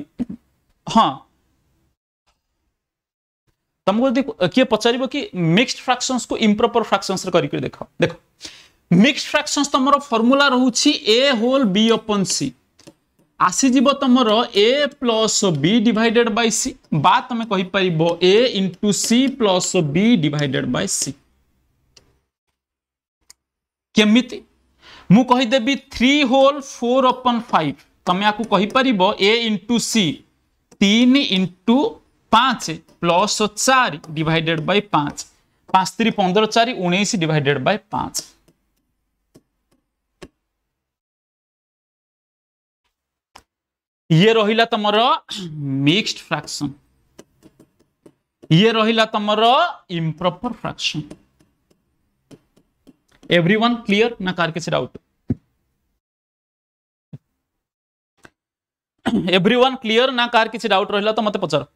ହଁ ତମକୁ ଯଦି କିଏ ପଚାରିବ କି ମିକ୍ସଡ ଫ୍ରାକ୍ସନ୍ସକୁ ଇମ୍ପ୍ରପର ଫ୍ରାକ୍ସନ୍ସରେ କରିକି ଦେଖ ଦେଖ ମିକ୍ସଡ ଫ୍ରାକ୍ସନ୍ସ ତମର ଫର୍ମୁଲା ରହୁଛି A whole B upon C आसीज तुमर A plus B divided by C बा तुम A into C plus B divided by C केमी मुदेवी three whole four upon five तुम कहि कहीपर ए इंटु सी तीन इंटु पाँच प्लस चार डिडेड बै पाँच 5 तीन पंद्रह चार उन्नीस डिडेड बै पाँच ये रहिला तमरो मिक्स्ड फ्रैक्शन ये रहिला तमरो इम्प्रॉपर फ्रैक्शन एवरीवन क्लियर ना कार के डाउट एवरीवन क्लियर ना कार किसी डाउट रहिला तो मत पचार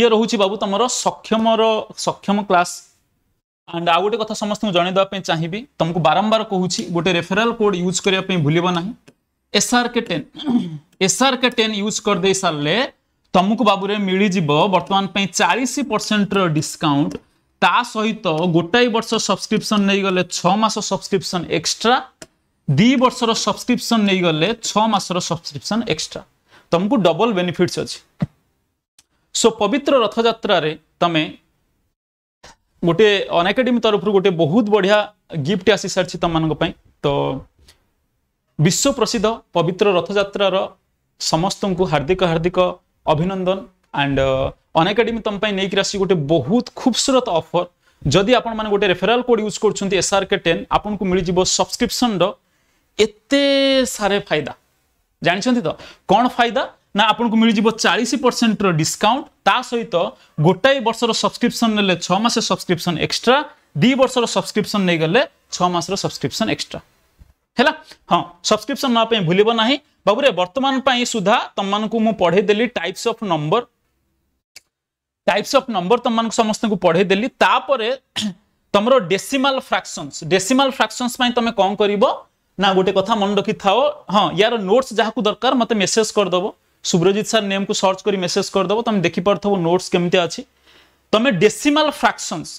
ये रहुची बाबू तमरो सक्षम और सक्षम क्लास ଆଣ୍ଡ ଆଉ ଗୋଟେ କଥା ସମସ୍ତଙ୍କୁ ଜଣାଇଦେବା ପାଇଁ ଚାହିଁବି ତୁମକୁ ବାରମ୍ବାର କହୁଛି ଗୋଟେ ରେଫେରାଲ କୋଡ୍ ୟୁଜ୍ କରିବା ପାଇଁ ଭୁଲିବ ନାହିଁ SRK ten SRK ten use କରିଦେଇ ସାରିଲେ ତୁମକୁ ବାବୁରେ ମିଳିଯିବ ବର୍ତ୍ତମାନ ପାଇଁ ଚାଳିଶ ପରସେଣ୍ଟର ଡିସ୍କାଉଣ୍ଟ ତା ସହିତ ଗୋଟାଏ ବର୍ଷ ସବସ୍କ୍ରିପସନ୍ ନେଇଗଲେ ଛଅ ମାସ ସବସ୍କ୍ରିପସନ୍ ଏକ୍ସଟ୍ରା ଦୁଇ ବର୍ଷର ସବସ୍କ୍ରିପସନ୍ ନେଇଗଲେ ଛଅ ମାସର ସବସ୍କ୍ରିପସନ୍ ଏକ୍ସଟ୍ରା ତୁମକୁ ଡବଲ ବେନିଫିଟ୍ସ ଅଛି ସୋ ପବିତ୍ର ରଥଯାତ୍ରାରେ ତୁମେ ଗୋଟେ ଅନାକାଡେମୀ ତରଫରୁ ଗୋଟେ ବହୁତ ବଢ଼ିଆ ଗିଫ୍ଟ ଆସିସାରିଛି ତୁମମାନଙ୍କ ପାଇଁ ତ ବିଶ୍ୱ ପ୍ରସିଦ୍ଧ ପବିତ୍ର ରଥଯାତ୍ରାର ସମସ୍ତଙ୍କୁ ହାର୍ଦ୍ଦିକ ହାର୍ଦ୍ଦିକ ଅଭିନନ୍ଦନ ଆଣ୍ଡ ଅନାକାଡେମୀ ତୁମ ପାଇଁ ନେଇକି ଆସିଛି ଗୋଟେ ବହୁତ ଖୁବସୁରତ ଅଫର୍ ଯଦି ଆପଣମାନେ ଗୋଟେ ରେଫେରାଲ କୋଡ୍ ୟୁଜ୍ କରୁଛନ୍ତି ଏସ୍ଆର୍କେ ଟେନ୍ ଆପଣଙ୍କୁ ମିଳିଯିବ ସବସ୍କ୍ରିପ୍ସନର ଏତେ ସାରେ ଫାଇଦା ଜାଣିଛନ୍ତି ତ କ'ଣ ଫାଇଦା ନା ଆପଣଙ୍କୁ ମିଳିଯିବ ଚାଳିଶ ପରସେଣ୍ଟର ଡିସକାଉଣ୍ଟ ତା ସହିତ ଗୋଟାଏ ବର୍ଷର ସବସ୍କ୍ରିପସନ୍ ନେଲେ ଛଅ ମାସ ସବସ୍କ୍ରିପସନ୍ ଏକ୍ସଟ୍ରା ଦୁଇ ବର୍ଷର ସବସ୍କ୍ରିପସନ୍ ନେଇଗଲେ ଛଅ ମାସର ସବସ୍କ୍ରିପସନ୍ ଏକ୍ସଟ୍ରା ହେଲା ହଁ ସବସ୍କ୍ରିପସନ୍ ନେବା ପାଇଁ ଭୁଲିବ ନାହିଁ ବାବୁରେ ବର୍ତ୍ତମାନ ପାଇଁ ସୁଦ୍ଧା ତୁମମାନଙ୍କୁ ମୁଁ ପଢ଼େଇଦେଲି types of number types of number ତୁମମାନଙ୍କୁ ସମସ୍ତଙ୍କୁ ପଢ଼େଇଦେଲି ତାପରେ ତୁମର ଡେସିମାଲ ଫ୍ରାକ୍ସନ୍ସ ଡେସିମାଲ ଫ୍ରାକ୍ସନ୍ସ ପାଇଁ ତୁମେ କ'ଣ କରିବ ନା ଗୋଟେ କଥା ମନେ ରଖିଥାଅ ହଁ ୟାର ନୋଟ୍ସ ଯାହାକୁ ଦରକାର ମୋତେ ମେସେଜ କରିଦେବ সুব্রজিৎ স্যার নেমকু সর্চ করে মেসেজ করেদেব তুমি দেখিপারথব নোটস কেমিতি আছে তুমি ডেসিমাল ফ্রাকশনস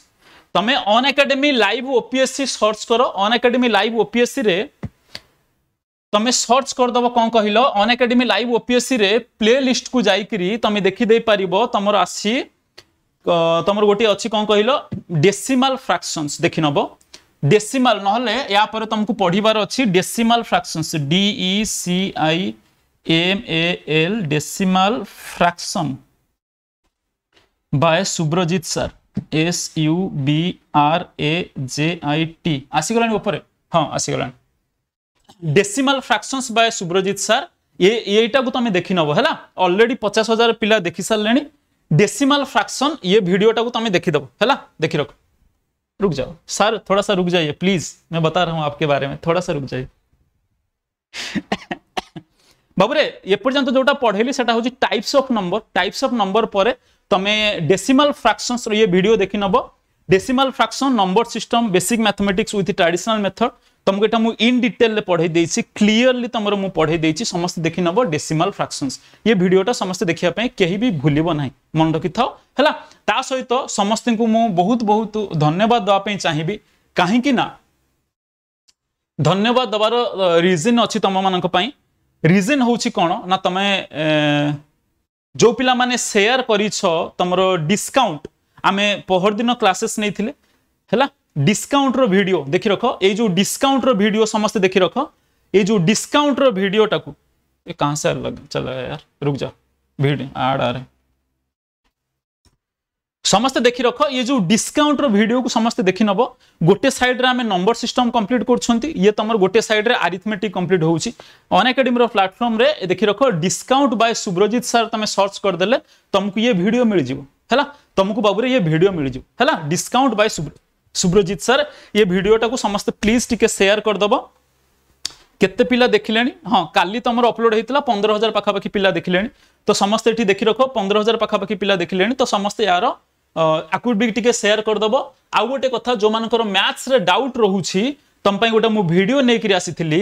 তুমি Unacademy live OPSC search কর অন একাডেমি লাইভ ওপিএসসি রে তুমি সর্চ করেদেব কম কহিল অন একাডেমি লাইভ ওপিএসসি রে প্লে লিস্ট কু যাইকি তুমি দেখিদে পারিব তোমার আসি তোমার গোটিয়ে অছি কম কহিল ডেসিমাল ফ্রাকশনস দেখি নব ডেসিমাল নহলে ইয়াপরে তোমাকে পড়িবার অছি decimal fractions D E C I M A L decimal fraction by Subrajit sir S U B R A J I T आसीगलानी ऊपर हाँ आसीगलानी decimal fractions by Subrajit sir ये एटा को तुम तो देखी नब है अलरेडी पचास हजार पिला देखी सारे डेसिमल फ्रैक्शन ये भिडियोटा को तुम तो दबो हैला देखि रख रुक जाओ सर थोड़ा सा रुक जाइए प्लीज मैं बता रहा हूं आपके बारे में थोड़ा सा रुक जाइए *laughs* বাবুরে এপর্যন্ত যেটা পড়াইলি সেটা হচ্ছে types of number types of number পরে তুমি ডেসিমাল ফ্রাকশনস ইয়ে ভিডিও দেখি নব decimal fraction number system basic mathematics with traditional method তোমাকে এটা মু ইন ডিটেল পড়াই দিয়েছি ক্লিয়রলি তোমার মু পড়াই দিয়েছি সমস্ত দেখি নব ডেসিমাল ফ্রাকশনস ইয়ে ভিডিওটা সমস্ত দেখিবা পাই কেহি বি ভুলিব নাই মন রাখি থাও হেলা তা সহিত সমস্তଙ୍କୁ মু বহুত বহুত ধন্যবাদ দেওয়া পাই চাহিবি কাহিঁকি না ধন্যবাদ দেবার রিজন অছি তোমা ମାନଙ୍କ ପାଇଁ रिजन हूँ कौन ना तुम जो पिला माने शेयर करमर डिस्काउंट आम पहर दिन क्लासेस नहीं है डिस्काउंट रिडियो देखि रख यो डिस्काउंट रिडियो समस्त देखी रख यो डिस्काउंट रिडियोटा को कहाँ से चल यार रुक जाओ भिड आड़ आ रहा ସମସ୍ତେ ଦେଖି ରଖ ଇଏ ଯେଉଁ ଡିସ୍କାଉଣ୍ଟର ଭିଡ଼ିଓକୁ ସମସ୍ତେ ଦେଖିନେବ ଗୋଟେ ସାଇଡ଼୍ରେ ଆମେ ନମ୍ବର ସିଷ୍ଟମ୍ କମ୍ପ୍ଲିଟ୍ କରୁଛନ୍ତି ଇଏ ତମର ଗୋଟେ ସାଇଡ଼୍ରେ ଆରିଥମେଟିକ୍ କମ୍ପ୍ଲିଟ୍ ହେଉଛି ଅନ୍ ଏକାଡେମୀର ପ୍ଲାଟଫର୍ମରେ ଦେଖି ରଖ ଡିସ୍କାଉଣ୍ଟ ବାଏ ସୁବ୍ରଜିତ ସାର୍ ତମେ ସର୍ଚ୍ଚ କରିଦେଲେ ତମକୁ ଇଏ ଭିଡ଼ିଓ ମିଳିଯିବ ହେଲା ତମକୁ ବାବୁରେ ଇଏ ଭିଡ଼ିଓ ମିଳିଯିବ ହେଲା ଡିସ୍କାଉଣ୍ଟ ବାଏ ସୁବ୍ରଜିତ ସାର୍ ଇଏ ଭିଡ଼ିଓଟାକୁ ସମସ୍ତେ ପ୍ଲିଜ୍ ଟିକେ ସେୟାର କରିଦେବ କେତେ ପିଲା ଦେଖିଲେଣି ହଁ କାଲି ତମର ଅପଲୋଡ଼ ହେଇଥିଲା ପନ୍ଦର ହଜାର ପାଖାପାଖି ପିଲା ଦେଖିଲେଣି ତ ସମସ୍ତେ ଏଠି ଦେଖି ରଖ ପନ୍ଦର ହଜାର ପାଖାପାଖି ପିଲା ଦେଖିଲେଣି ତ ସମସ୍ତେ ଏହାର ଆକୁ ବି ଟିକେ ସେୟାର କରିଦେବ ଆଉ ଗୋଟେ କଥା ଯେଉଁମାନଙ୍କର ମ୍ୟାଥ୍ସରେ ଡାଉଟ୍ ରହୁଛି ତମ ପାଇଁ ଗୋଟେ ମୁଁ ଭିଡ଼ିଓ ନେଇକରି ଆସିଥିଲି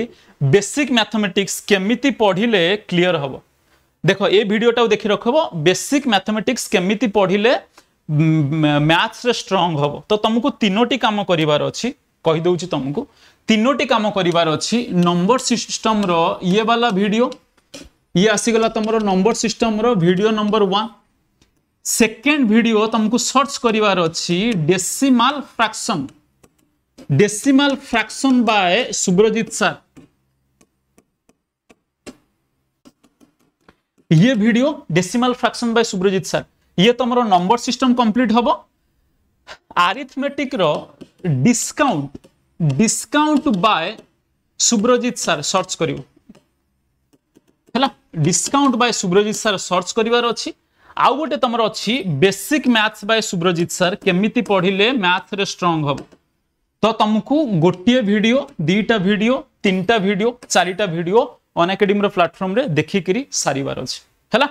ବେସିକ୍ ମ୍ୟାଥମେଟିକ୍ସ କେମିତି ପଢ଼ିଲେ କ୍ଲିଅର ହେବ ଦେଖ ଏ ଭିଡ଼ିଓଟାକୁ ଦେଖି ରଖିବ ବେସିକ୍ ମ୍ୟାଥମେଟିକ୍ସ କେମିତି ପଢ଼ିଲେ ମ୍ୟାଥ୍ସରେ ଷ୍ଟ୍ରଙ୍ଗ ହେବ ତ ତୁମକୁ ତିନୋଟି କାମ କରିବାର ଅଛି କହିଦେଉଛି ତୁମକୁ ତିନୋଟି କାମ କରିବାର ଅଛି ନମ୍ବର ସିଷ୍ଟମ୍ର ଇଏ ବାଲା ଭିଡ଼ିଓ ଇଏ ଆସିଗଲା ତୁମର ନମ୍ବର ସିଷ୍ଟମ୍ର ଭିଡ଼ିଓ ନମ୍ବର ୱାନ୍ सेकेंड भिड तुमको सर्च करार अच्छी decimal fraction decimal fraction by Subrajit sir ये video decimal fraction by Subrajit sir ये तुम नंबर सिस्टम कंप्लीट हम arithmetic discount discount by Subrajit sir search कर discount by Subrajit sir search करार अच्छी আউ গোটে তোমার অছি basic maths by Subrajit sir কেমিতি পড়িলে ম্যাথসরে স্ট্রং হব তো তোমাকে গোটিয়ে ভিডিও দুইটা ভিডিও তিনটা ভিডিও চারিটা ভিডিও অনএকাডেমির প্ল্যাটফর্মে দেখিকি সারিবার অছে হ্যাঁ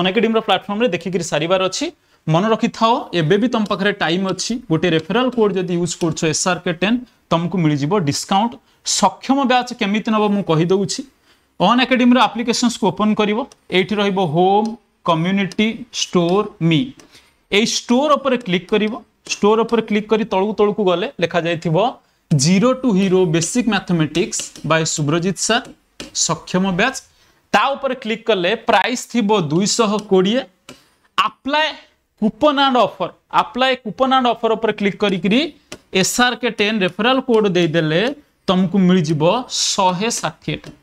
অনএকাডেমির প্ল্যাটফর্মে দেখিকি সারিবার অছে মনে রকি থাও এবে বি তোম পাখে টাইম অছি গোটে রেফেরাল কোড যদি ইউজ করছো এসআরকে টেন তোমাকে মিলিযোগ ডিসকাউন্ট সক্ষম ব্যাচ কেমিতি নেব মু কহিদেছি অন একাডেমির আপ্লিকেসন্সকে ওপন করব এইটি রহব হোম कम्युनिटी स्टोर मी ए स्टोर ऊपर क्लिक कर स्टोर ऊपर क्लिक कर तलू तल को गले लिखा जाए zero to hero basic mathematics by Subrajit sir सक्षम ब्याज ताऊपर क्लिक कले प्राइस थी दुईश कोड़े apply coupon and offer apply coupon and offer पर क्लिक करके टेन रेफराल कोड देदे तुमको मिल जाव शहे षाठी टाइम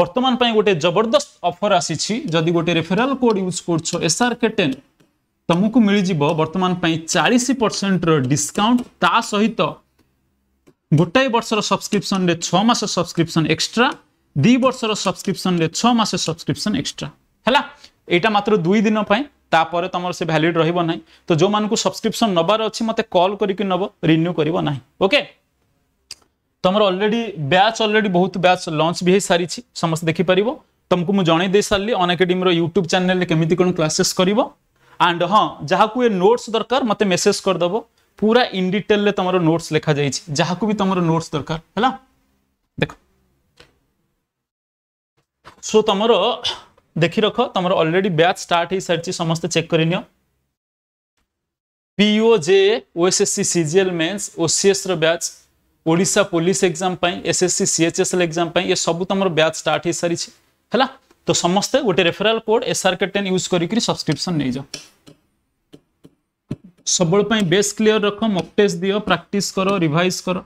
বর্তমান পাই গোটে জবরদস্ত অফর আসিছি যদি গোটে রেফেরাল কোড ইউজ করছো এসআরকে টেন तुमको मिल बर्तमान चालीस परसेंट रिस्काउंट ता सहित गोटाए बर्षर सब्सक्रिप्सन छस सब्सक्रिप्सन एक्सट्रा दी बर्षर सब्सक्रिप्सन छस सब्सक्रिप्सन एक्सट्रा है यहाँ मात्र दुई दिन तापर तुम से भैलीड रही तो जो मानक सब्सक्रिप्सन नबार अच्छे मत कल करब रिन्यू करना ओके okay? तुमर अलरेडी बैच अलरेडी बहुत बैच लंच भी हो सारी समस्त देखिपर तुमको मुझे जनई दे सारे अन एकाडेमीर यूट्यूब चैनल केमी कौन क्लासेस कर एंड हाँ जहाँ को ये नोट्स दरकार मत मेसेज करदेव पूरा इन डिटेल तुम नोट्स लिखा जा भी तुम नोट्स दरकार है देख सो तुम देखि रख तुम अलरेडी बैच स्टार्ट हो सारी समस्त चेक कर PO J C CGL mains OCS batch ओडा police exam S S C C H S L exam ये सब तुम बैच स्टार्ट हो सारी है तो समस्ते गोटे referral code SRK ten use कर सब्सक्रिपन नहीं जाओ सब बेस्ट क्लीयर रख मक टेस्ट दि प्राक्ट कर रिभाइज कर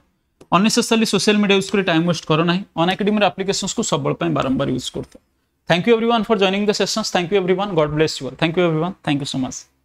अनेसेसरी सोशल मीडिया यूज कर टाइम वेस्ट करना अनाकाडेमी आप्लिकेसन को सब बारंबार यूज करते thank you every for joining the sessions thank you every God bless you thank you every thank you so much